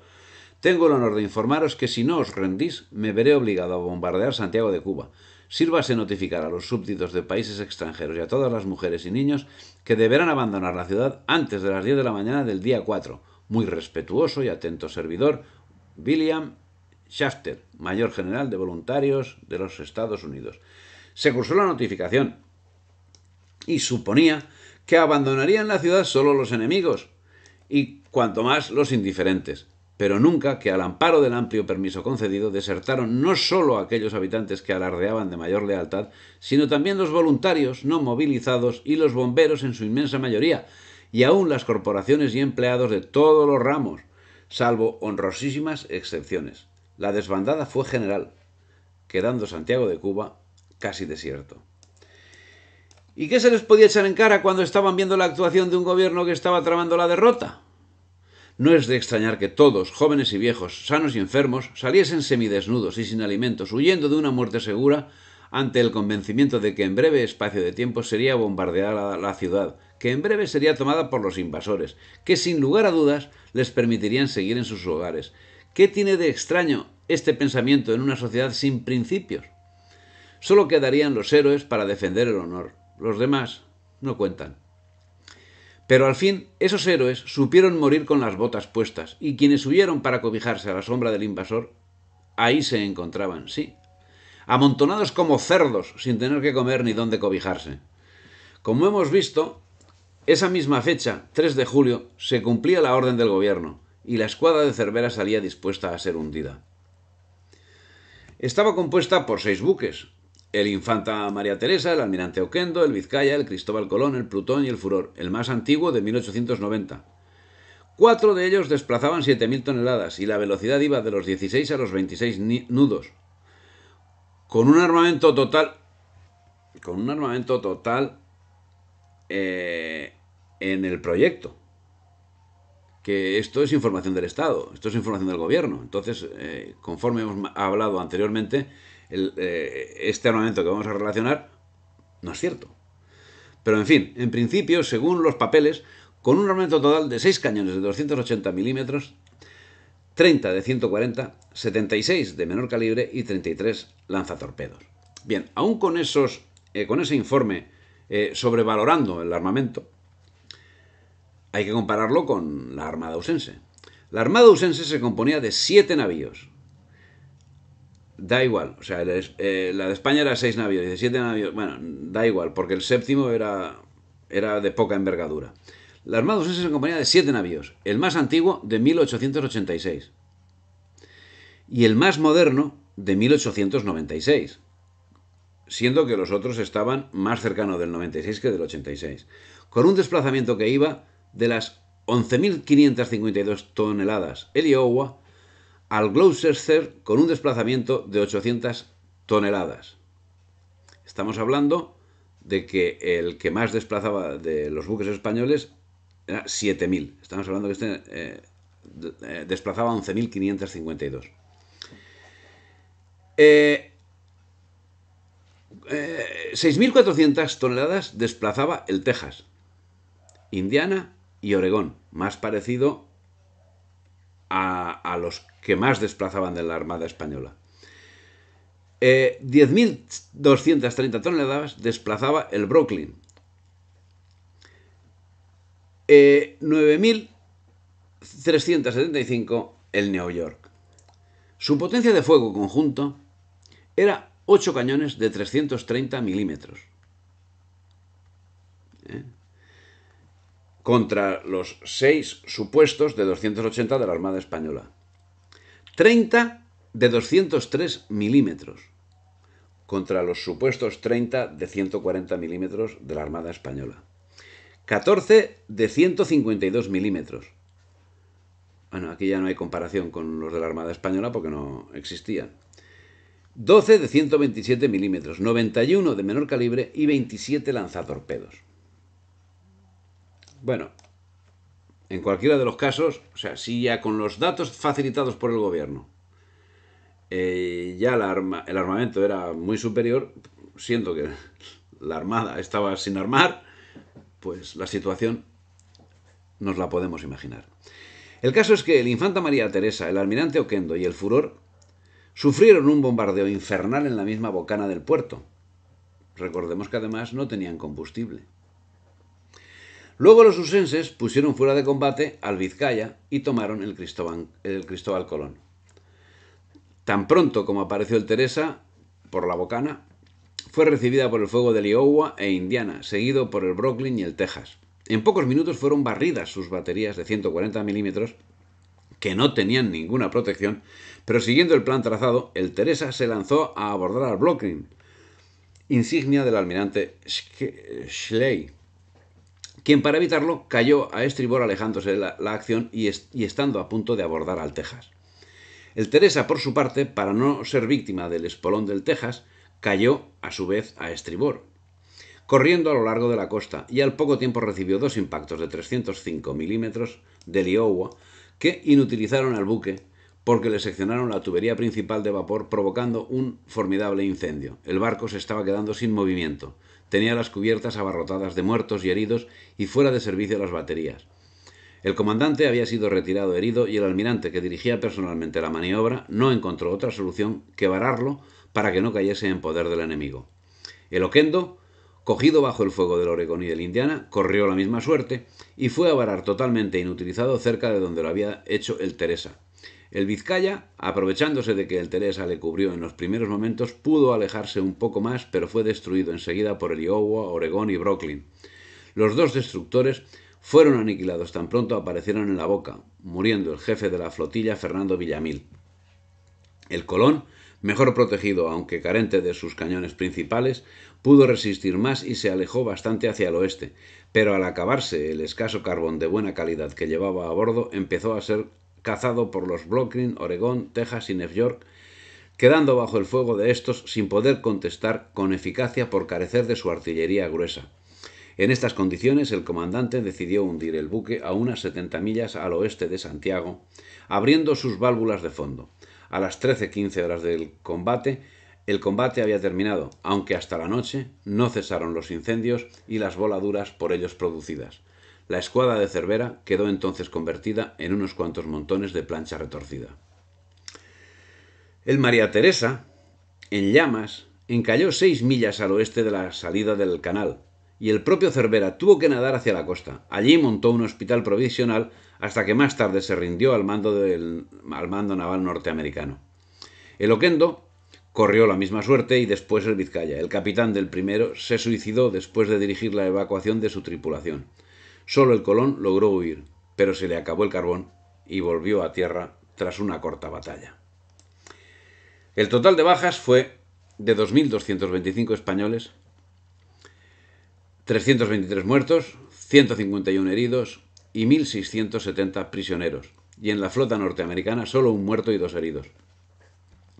tengo el honor de informaros que si no os rendís, me veré obligado a bombardear Santiago de Cuba. Sírvase notificar a los súbditos de países extranjeros y a todas las mujeres y niños que deberán abandonar la ciudad antes de las 10 de la mañana del día 4. Muy respetuoso y atento servidor, William Shafter, Mayor General de Voluntarios de los Estados Unidos. Se cursó la notificación y suponía que abandonarían la ciudad solo los enemigos y cuanto más los indiferentes, pero nunca que al amparo del amplio permiso concedido desertaron no solo aquellos habitantes que alardeaban de mayor lealtad, sino también los voluntarios no movilizados y los bomberos en su inmensa mayoría, y aún las corporaciones y empleados de todos los ramos, salvo honrosísimas excepciones. La desbandada fue general, quedando Santiago de Cuba casi desierto. ¿Y qué se les podía echar en cara cuando estaban viendo la actuación de un gobierno que estaba tramando la derrota? No es de extrañar que todos, jóvenes y viejos, sanos y enfermos, saliesen semidesnudos y sin alimentos, huyendo de una muerte segura, ante el convencimiento de que en breve espacio de tiempo sería bombardeada la ciudad, que en breve sería tomada por los invasores, que sin lugar a dudas les permitirían seguir en sus hogares. ¿Qué tiene de extraño este pensamiento en una sociedad sin principios? Solo quedarían los héroes para defender el honor, los demás no cuentan. Pero al fin esos héroes supieron morir con las botas puestas, y quienes huyeron para cobijarse a la sombra del invasor, ahí se encontraban, sí, amontonados como cerdos, sin tener que comer ni dónde cobijarse. Como hemos visto, esa misma fecha, 3 de julio, se cumplía la orden del gobierno, y la escuadra de Cervera salía dispuesta a ser hundida. Estaba compuesta por seis buques, el Infanta María Teresa, el Almirante Oquendo, el Vizcaya, el Cristóbal Colón, el Plutón y el Furor, el más antiguo de 1890. Cuatro de ellos desplazaban 7.000 toneladas y la velocidad iba de los 16 a los 26 nudos. Con un armamento total, con un armamento total eh, en el proyecto. Que esto es información del Estado, esto es información del gobierno. Entonces, eh, conforme hemos hablado anteriormente, eh, este armamento que vamos a relacionar no es cierto. Pero en fin, en principio, según los papeles, con un armamento total de 6 cañones de 280 milímetros, 30 de 140, 76 de menor calibre y 33 lanzatorpedos. Bien, aún con, esos, eh, con ese informe eh, sobrevalorando el armamento, hay que compararlo con la Armada Usense. La Armada Usense se componía de 7 navíos, Da igual, o sea, eh, la de España era seis navíos, 17 navíos, bueno, da igual, porque el séptimo era, era de poca envergadura. La Armada es en compañía de siete navíos, el más antiguo de 1886 y el más moderno de 1896, siendo que los otros estaban más cercanos del 96 que del 86, con un desplazamiento que iba de las 11.552 toneladas Eliowa al Gloucester con un desplazamiento de 800 toneladas. Estamos hablando de que el que más desplazaba de los buques españoles era 7.000. Estamos hablando que este eh, eh, desplazaba 11.552. 6.400 eh, toneladas desplazaba el Texas, Indiana y Oregón, más parecido a, los que más desplazaban de la Armada Española. 10.230 eh, toneladas desplazaba el Brooklyn. 9.375 eh, el New York. Su potencia de fuego conjunto era 8 cañones de 330 milímetros. ¿Eh? contra los 6 supuestos de 280 de la Armada Española. 30 de 203 milímetros contra los supuestos 30 de 140 milímetros de la Armada Española. 14 de 152 milímetros. Bueno, aquí ya no hay comparación con los de la Armada Española porque no existían. 12 de 127 milímetros, 91 de menor calibre y 27 lanzatorpedos. Bueno, en cualquiera de los casos, o sea, si ya con los datos facilitados por el gobierno, eh, ya el armamento era muy superior, siento que la armada estaba sin armar, pues la situación nos la podemos imaginar. El caso es que el infanta María Teresa, el almirante Oquendo y el Furor sufrieron un bombardeo infernal en la misma bocana del puerto. Recordemos que además no tenían combustible. Luego los usenses pusieron fuera de combate al Vizcaya y tomaron el, Cristóbal Colón. Tan pronto como apareció el Teresa por la bocana, fue recibida por el fuego de Iowa e Indiana, seguido por el Brooklyn y el Texas. En pocos minutos fueron barridas sus baterías de 140 milímetros, que no tenían ninguna protección, pero siguiendo el plan trazado, el Teresa se lanzó a abordar al Brooklyn, insignia del almirante Schley quien para evitarlo cayó a estribor alejándose de la, acción y, y estando a punto de abordar al Texas. El Teresa, por su parte, para no ser víctima del espolón del Texas, cayó a su vez a estribor, corriendo a lo largo de la costa, y al poco tiempo recibió dos impactos de 305 milímetros del Iowa que inutilizaron al buque porque le seccionaron la tubería principal de vapor provocando un formidable incendio. El barco se estaba quedando sin movimiento tenía las cubiertas abarrotadas de muertos y heridos y fuera de servicio las baterías. El comandante había sido retirado herido y el almirante que dirigía personalmente la maniobra no encontró otra solución que vararlo para que no cayese en poder del enemigo. El Oquendo, cogido bajo el fuego del Oregón y del Indiana, corrió la misma suerte y fue a varar totalmente inutilizado cerca de donde lo había hecho el Teresa. El Vizcaya, aprovechándose de que el Teresa le cubrió en los primeros momentos, pudo alejarse un poco más, pero fue destruido enseguida por el Iowa, Oregón y Brooklyn. Los dos destructores fueron aniquilados tan pronto aparecieron en la boca, muriendo el jefe de la flotilla Fernando Villamil. El Colón, mejor protegido aunque carente de sus cañones principales, pudo resistir más y se alejó bastante hacia el oeste, pero al acabarse el escaso carbón de buena calidad que llevaba a bordo empezó a ser cazado por los Brooklyn, Oregón, Texas y New York, quedando bajo el fuego de estos sin poder contestar con eficacia por carecer de su artillería gruesa. En estas condiciones, el comandante decidió hundir el buque a unas 70 millas al oeste de Santiago, abriendo sus válvulas de fondo. A las 13.15 horas del combate, el combate había terminado, aunque hasta la noche no cesaron los incendios y las voladuras por ellos producidas. La escuadra de Cervera quedó entonces convertida en unos cuantos montones de plancha retorcida. El María Teresa, en llamas, encalló seis millas al oeste de la salida del canal, y el propio Cervera tuvo que nadar hacia la costa. Allí montó un hospital provisional hasta que más tarde se rindió al mando, al mando naval norteamericano. El Oquendo corrió la misma suerte y después el Vizcaya. El capitán del primero se suicidó después de dirigir la evacuación de su tripulación. Solo el Colón logró huir, pero se le acabó el carbón y volvió a tierra tras una corta batalla. El total de bajas fue de 2.225 españoles, 323 muertos, 151 heridos y 1.670 prisioneros, y en la flota norteamericana solo un muerto y dos heridos.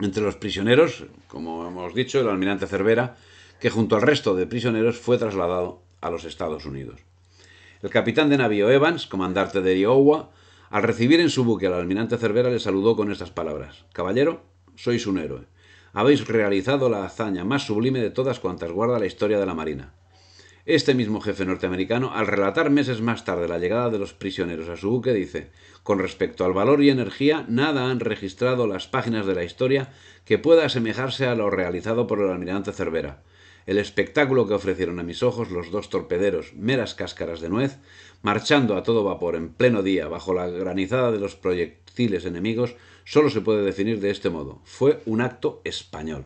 Entre los prisioneros, como hemos dicho, el almirante Cervera, que junto al resto de prisioneros fue trasladado a los Estados Unidos. El capitán de navío Evans, comandante de Iowa, al recibir en su buque al almirante Cervera le saludó con estas palabras. Caballero, sois un héroe. Habéis realizado la hazaña más sublime de todas cuantas guarda la historia de la Marina. Este mismo jefe norteamericano, al relatar meses más tarde la llegada de los prisioneros a su buque, dice, con respecto al valor y energía, nada han registrado las páginas de la historia que pueda asemejarse a lo realizado por el almirante Cervera el espectáculo que ofrecieron a mis ojos los dos torpederos, meras cáscaras de nuez, marchando a todo vapor en pleno día bajo la granizada de los proyectiles enemigos, solo se puede definir de este modo. Fue un acto español.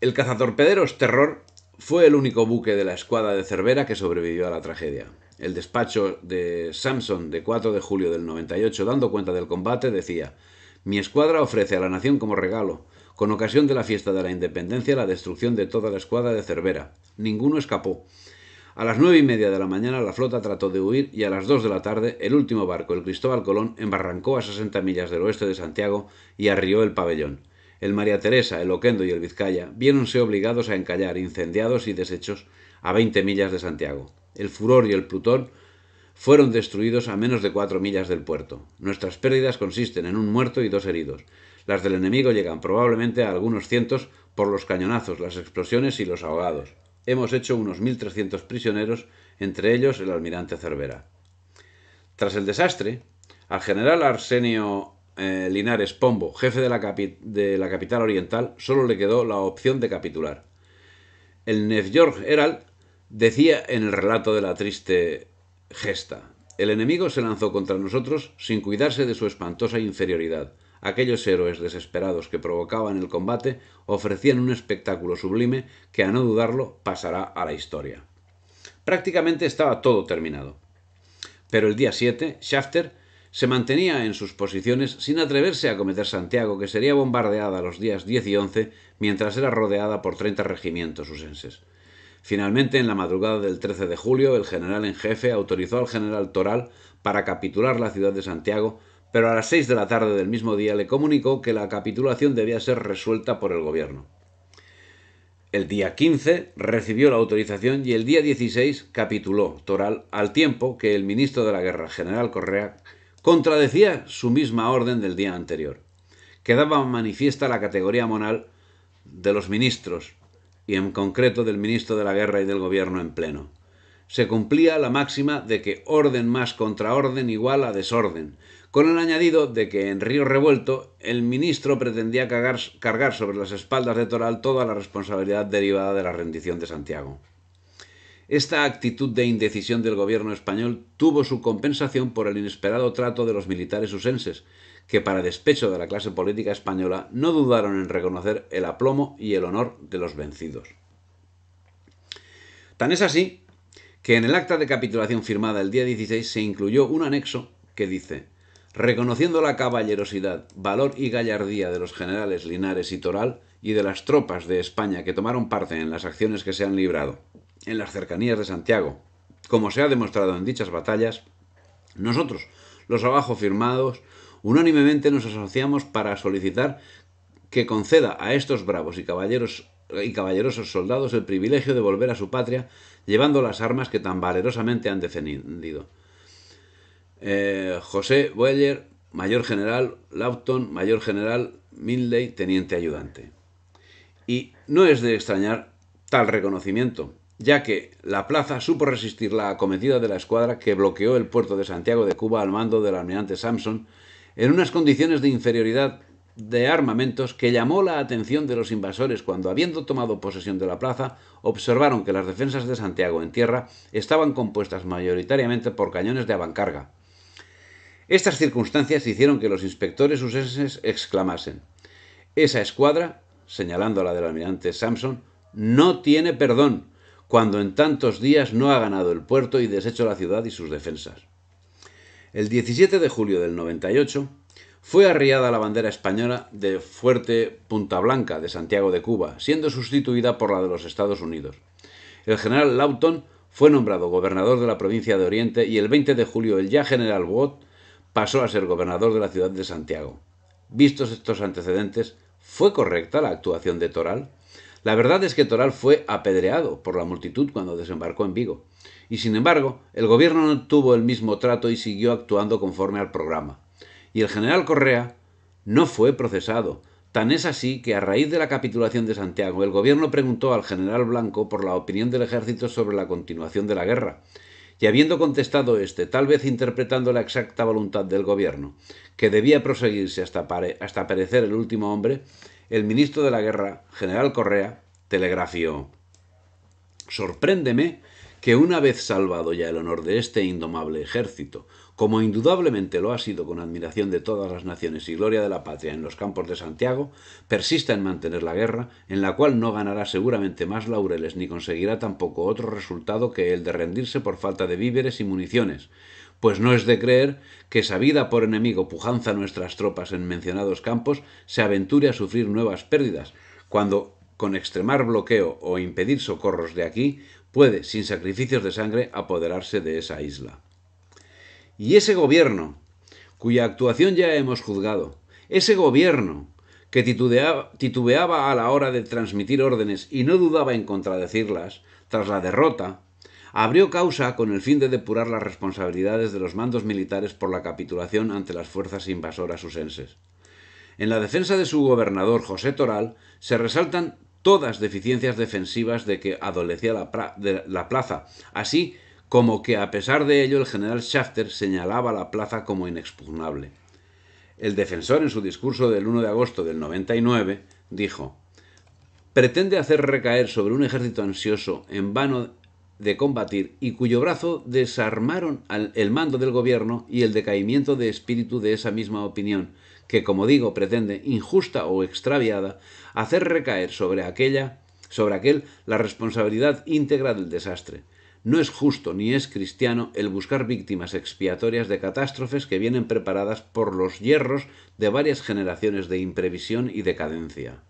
El cazatorpederos Terror fue el único buque de la escuadra de Cervera que sobrevivió a la tragedia. El despacho de Samson de 4 de julio del 98, dando cuenta del combate, decía: Mi escuadra ofrece a la nación como regalo con ocasión de la fiesta de la independencia, la destrucción de toda la escuadra de Cervera. Ninguno escapó. A las nueve y media de la mañana la flota trató de huir y a las dos de la tarde el último barco, el Cristóbal Colón, embarrancó a 60 millas del oeste de Santiago y arrió el pabellón. El María Teresa, el Oquendo y el Vizcaya viéronse obligados a encallar, incendiados y deshechos, a 20 millas de Santiago. El Furor y el Plutón fueron destruidos a menos de cuatro millas del puerto. Nuestras pérdidas consisten en un muerto y dos heridos. Las del enemigo llegan probablemente a algunos cientos por los cañonazos, las explosiones y los ahogados. Hemos hecho unos 1.300 prisioneros, entre ellos el almirante Cervera. Tras el desastre, al general Arsenio eh, Linares Pombo, jefe de la, capital oriental, solo le quedó la opción de capitular. El Nefjor Herald decía en el relato de la triste gesta: El enemigo se lanzó contra nosotros sin cuidarse de su espantosa inferioridad aquellos héroes desesperados que provocaban el combate ofrecían un espectáculo sublime que, a no dudarlo, pasará a la historia. Prácticamente estaba todo terminado. Pero el día 7, Shafter se mantenía en sus posiciones sin atreverse a acometer Santiago, que sería bombardeada los días 10 y 11 mientras era rodeada por 30 regimientos usenses. Finalmente, en la madrugada del 13 de julio, el general en jefe autorizó al general Toral para capitular la ciudad de Santiago pero a las seis de la tarde del mismo día le comunicó que la capitulación debía ser resuelta por el gobierno. El día 15 recibió la autorización y el día 16 capituló Toral al tiempo que el ministro de la Guerra, general Correa, contradecía su misma orden del día anterior. Quedaba manifiesta la categoría monal de los ministros y en concreto del ministro de la Guerra y del gobierno en pleno. Se cumplía la máxima de que orden más contraorden orden igual a desorden, con el añadido de que en Río Revuelto el ministro pretendía cargar, sobre las espaldas de Toral toda la responsabilidad derivada de la rendición de Santiago. Esta actitud de indecisión del gobierno español tuvo su compensación por el inesperado trato de los militares usenses, que para despecho de la clase política española no dudaron en reconocer el aplomo y el honor de los vencidos. Tan es así que en el acta de capitulación firmada el día 16 se incluyó un anexo que dice reconociendo la caballerosidad, valor y gallardía de los generales Linares y Toral y de las tropas de España que tomaron parte en las acciones que se han librado en las cercanías de Santiago, como se ha demostrado en dichas batallas, nosotros, los abajo firmados, unánimemente nos asociamos para solicitar que conceda a estos bravos y caballeros y caballerosos soldados el privilegio de volver a su patria llevando las armas que tan valerosamente han defendido eh, José Boyer, mayor general, Lawton, mayor general, Minley, teniente ayudante. Y no es de extrañar tal reconocimiento, ya que la plaza supo resistir la acometida de la escuadra que bloqueó el puerto de Santiago de Cuba al mando del almirante Sampson en unas condiciones de inferioridad de armamentos que llamó la atención de los invasores cuando, habiendo tomado posesión de la plaza, observaron que las defensas de Santiago en tierra estaban compuestas mayoritariamente por cañones de avancarga, estas circunstancias hicieron que los inspectores useses exclamasen, esa escuadra, señalando a la del almirante Sampson, no tiene perdón cuando en tantos días no ha ganado el puerto y deshecho la ciudad y sus defensas. El 17 de julio del 98 fue arriada la bandera española de Fuerte Punta Blanca de Santiago de Cuba, siendo sustituida por la de los Estados Unidos. El general Lawton fue nombrado gobernador de la provincia de Oriente y el 20 de julio el ya general Watt pasó a ser gobernador de la ciudad de Santiago. Vistos estos antecedentes, ¿fue correcta la actuación de Toral? La verdad es que Toral fue apedreado por la multitud cuando desembarcó en Vigo, y sin embargo, el gobierno no tuvo el mismo trato y siguió actuando conforme al programa. Y el general Correa no fue procesado. Tan es así que a raíz de la capitulación de Santiago, el gobierno preguntó al general Blanco por la opinión del ejército sobre la continuación de la guerra, y habiendo contestado este, tal vez interpretando la exacta voluntad del gobierno, que debía proseguirse hasta, hasta perecer el último hombre, el ministro de la Guerra, general Correa, telegrafió, sorpréndeme que una vez salvado ya el honor de este indomable ejército, como indudablemente lo ha sido con admiración de todas las naciones y gloria de la patria en los campos de Santiago, persista en mantener la guerra, en la cual no ganará seguramente más laureles ni conseguirá tampoco otro resultado que el de rendirse por falta de víveres y municiones, pues no es de creer que, sabida por enemigo pujanza nuestras tropas en mencionados campos, se aventure a sufrir nuevas pérdidas, cuando, con extremar bloqueo o impedir socorros de aquí, puede, sin sacrificios de sangre, apoderarse de esa isla. Y ese gobierno, cuya actuación ya hemos juzgado, ese gobierno que titubeaba, a la hora de transmitir órdenes y no dudaba en contradecirlas, tras la derrota, abrió causa con el fin de depurar las responsabilidades de los mandos militares por la capitulación ante las fuerzas invasoras usenses. En la defensa de su gobernador José Toral se resaltan todas deficiencias defensivas de que adolecía la, plaza, así como que a pesar de ello el general Shafter señalaba la plaza como inexpugnable. El defensor en su discurso del 1 de agosto del 99 dijo, pretende hacer recaer sobre un ejército ansioso en vano de combatir y cuyo brazo desarmaron el mando del gobierno y el decaimiento de espíritu de esa misma opinión, que como digo pretende, injusta o extraviada, hacer recaer sobre aquella, sobre aquel, la responsabilidad íntegra del desastre. No es justo ni es cristiano el buscar víctimas expiatorias de catástrofes que vienen preparadas por los hierros de varias generaciones de imprevisión y decadencia.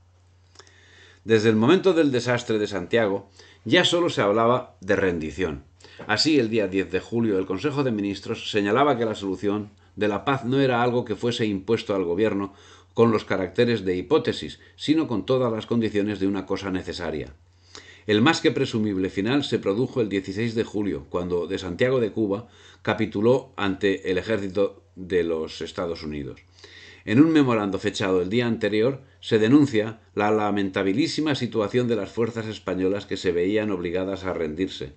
Desde el momento del desastre de Santiago, ya solo se hablaba de rendición. Así, el día 10 de julio, el Consejo de Ministros señalaba que la solución de la paz no era algo que fuese impuesto al gobierno con los caracteres de hipótesis, sino con todas las condiciones de una cosa necesaria. El más que presumible final se produjo el 16 de julio, cuando de Santiago de Cuba capituló ante el ejército de los Estados Unidos. En un memorando fechado el día anterior se denuncia la lamentabilísima situación de las fuerzas españolas que se veían obligadas a rendirse.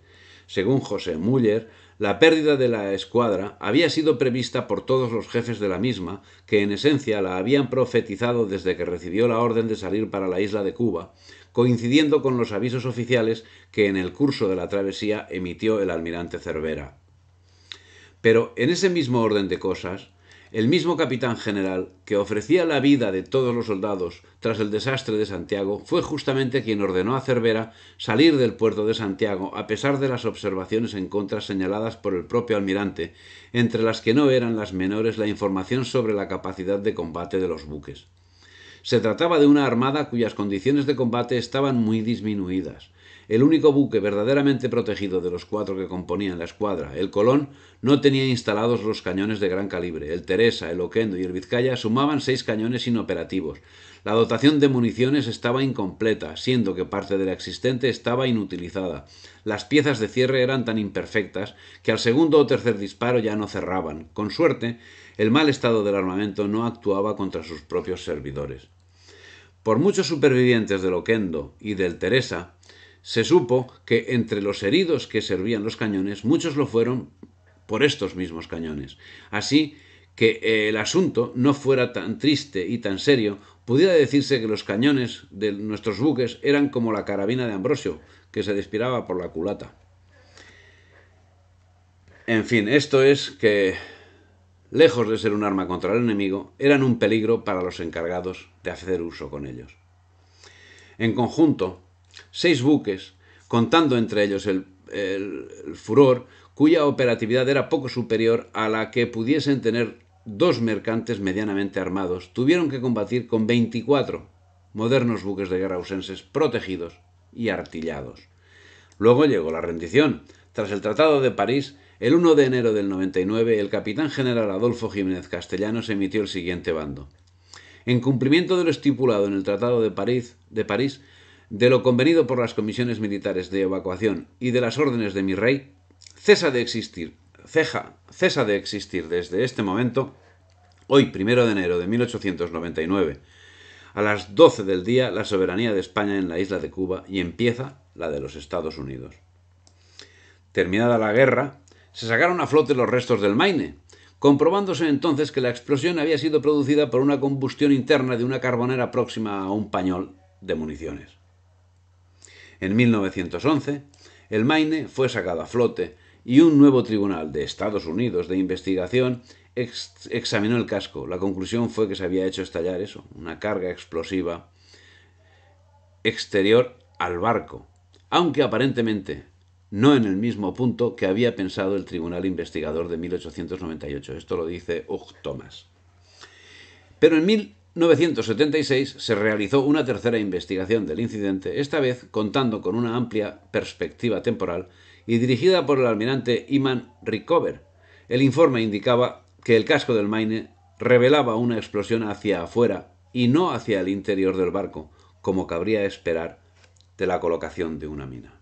Según José Müller, la pérdida de la escuadra había sido prevista por todos los jefes de la misma, que en esencia la habían profetizado desde que recibió la orden de salir para la isla de Cuba, coincidiendo con los avisos oficiales que en el curso de la travesía emitió el almirante Cervera. Pero en ese mismo orden de cosas, el mismo capitán general que ofrecía la vida de todos los soldados tras el desastre de Santiago fue justamente quien ordenó a Cervera salir del puerto de Santiago a pesar de las observaciones en contra señaladas por el propio almirante, entre las que no eran las menores la información sobre la capacidad de combate de los buques. Se trataba de una armada cuyas condiciones de combate estaban muy disminuidas, el único buque verdaderamente protegido de los cuatro que componían la escuadra, el Colón, no tenía instalados los cañones de gran calibre. El Teresa, el Oquendo y el Vizcaya sumaban seis cañones inoperativos. La dotación de municiones estaba incompleta, siendo que parte de la existente estaba inutilizada. Las piezas de cierre eran tan imperfectas que al segundo o tercer disparo ya no cerraban. Con suerte, el mal estado del armamento no actuaba contra sus propios servidores. Por muchos supervivientes del Oquendo y del Teresa, se supo que entre los heridos que servían los cañones, muchos lo fueron por estos mismos cañones. Así que eh, el asunto no fuera tan triste y tan serio, pudiera decirse que los cañones de nuestros buques eran como la carabina de Ambrosio, que se despiraba por la culata. En fin, esto es que, lejos de ser un arma contra el enemigo, eran un peligro para los encargados de hacer uso con ellos. En conjunto, Seis buques, contando entre ellos el, Furor, cuya operatividad era poco superior a la que pudiesen tener dos mercantes medianamente armados, tuvieron que combatir con 24 modernos buques de guerra ausenses protegidos y artillados. Luego llegó la rendición. Tras el Tratado de París, el 1 de enero del 99, el capitán general Adolfo Jiménez Castellanos emitió el siguiente bando. En cumplimiento de lo estipulado en el Tratado de París, de París de lo convenido por las comisiones militares de evacuación y de las órdenes de mi rey, cesa de existir, ceja, cesa de existir desde este momento, hoy primero de enero de 1899, a las 12 del día la soberanía de España en la isla de Cuba y empieza la de los Estados Unidos. Terminada la guerra, se sacaron a flote los restos del Maine, comprobándose entonces que la explosión había sido producida por una combustión interna de una carbonera próxima a un pañol de municiones. En 1911, el Maine fue sacado a flote y un nuevo tribunal de Estados Unidos de investigación examinó el casco. La conclusión fue que se había hecho estallar eso, una carga explosiva exterior al barco, aunque aparentemente no en el mismo punto que había pensado el tribunal investigador de 1898. Esto lo dice Hugh Thomas. Pero en mil 1976 se realizó una tercera investigación del incidente, esta vez contando con una amplia perspectiva temporal y dirigida por el almirante Iman Rickover. El informe indicaba que el casco del Maine revelaba una explosión hacia afuera y no hacia el interior del barco, como cabría esperar de la colocación de una mina.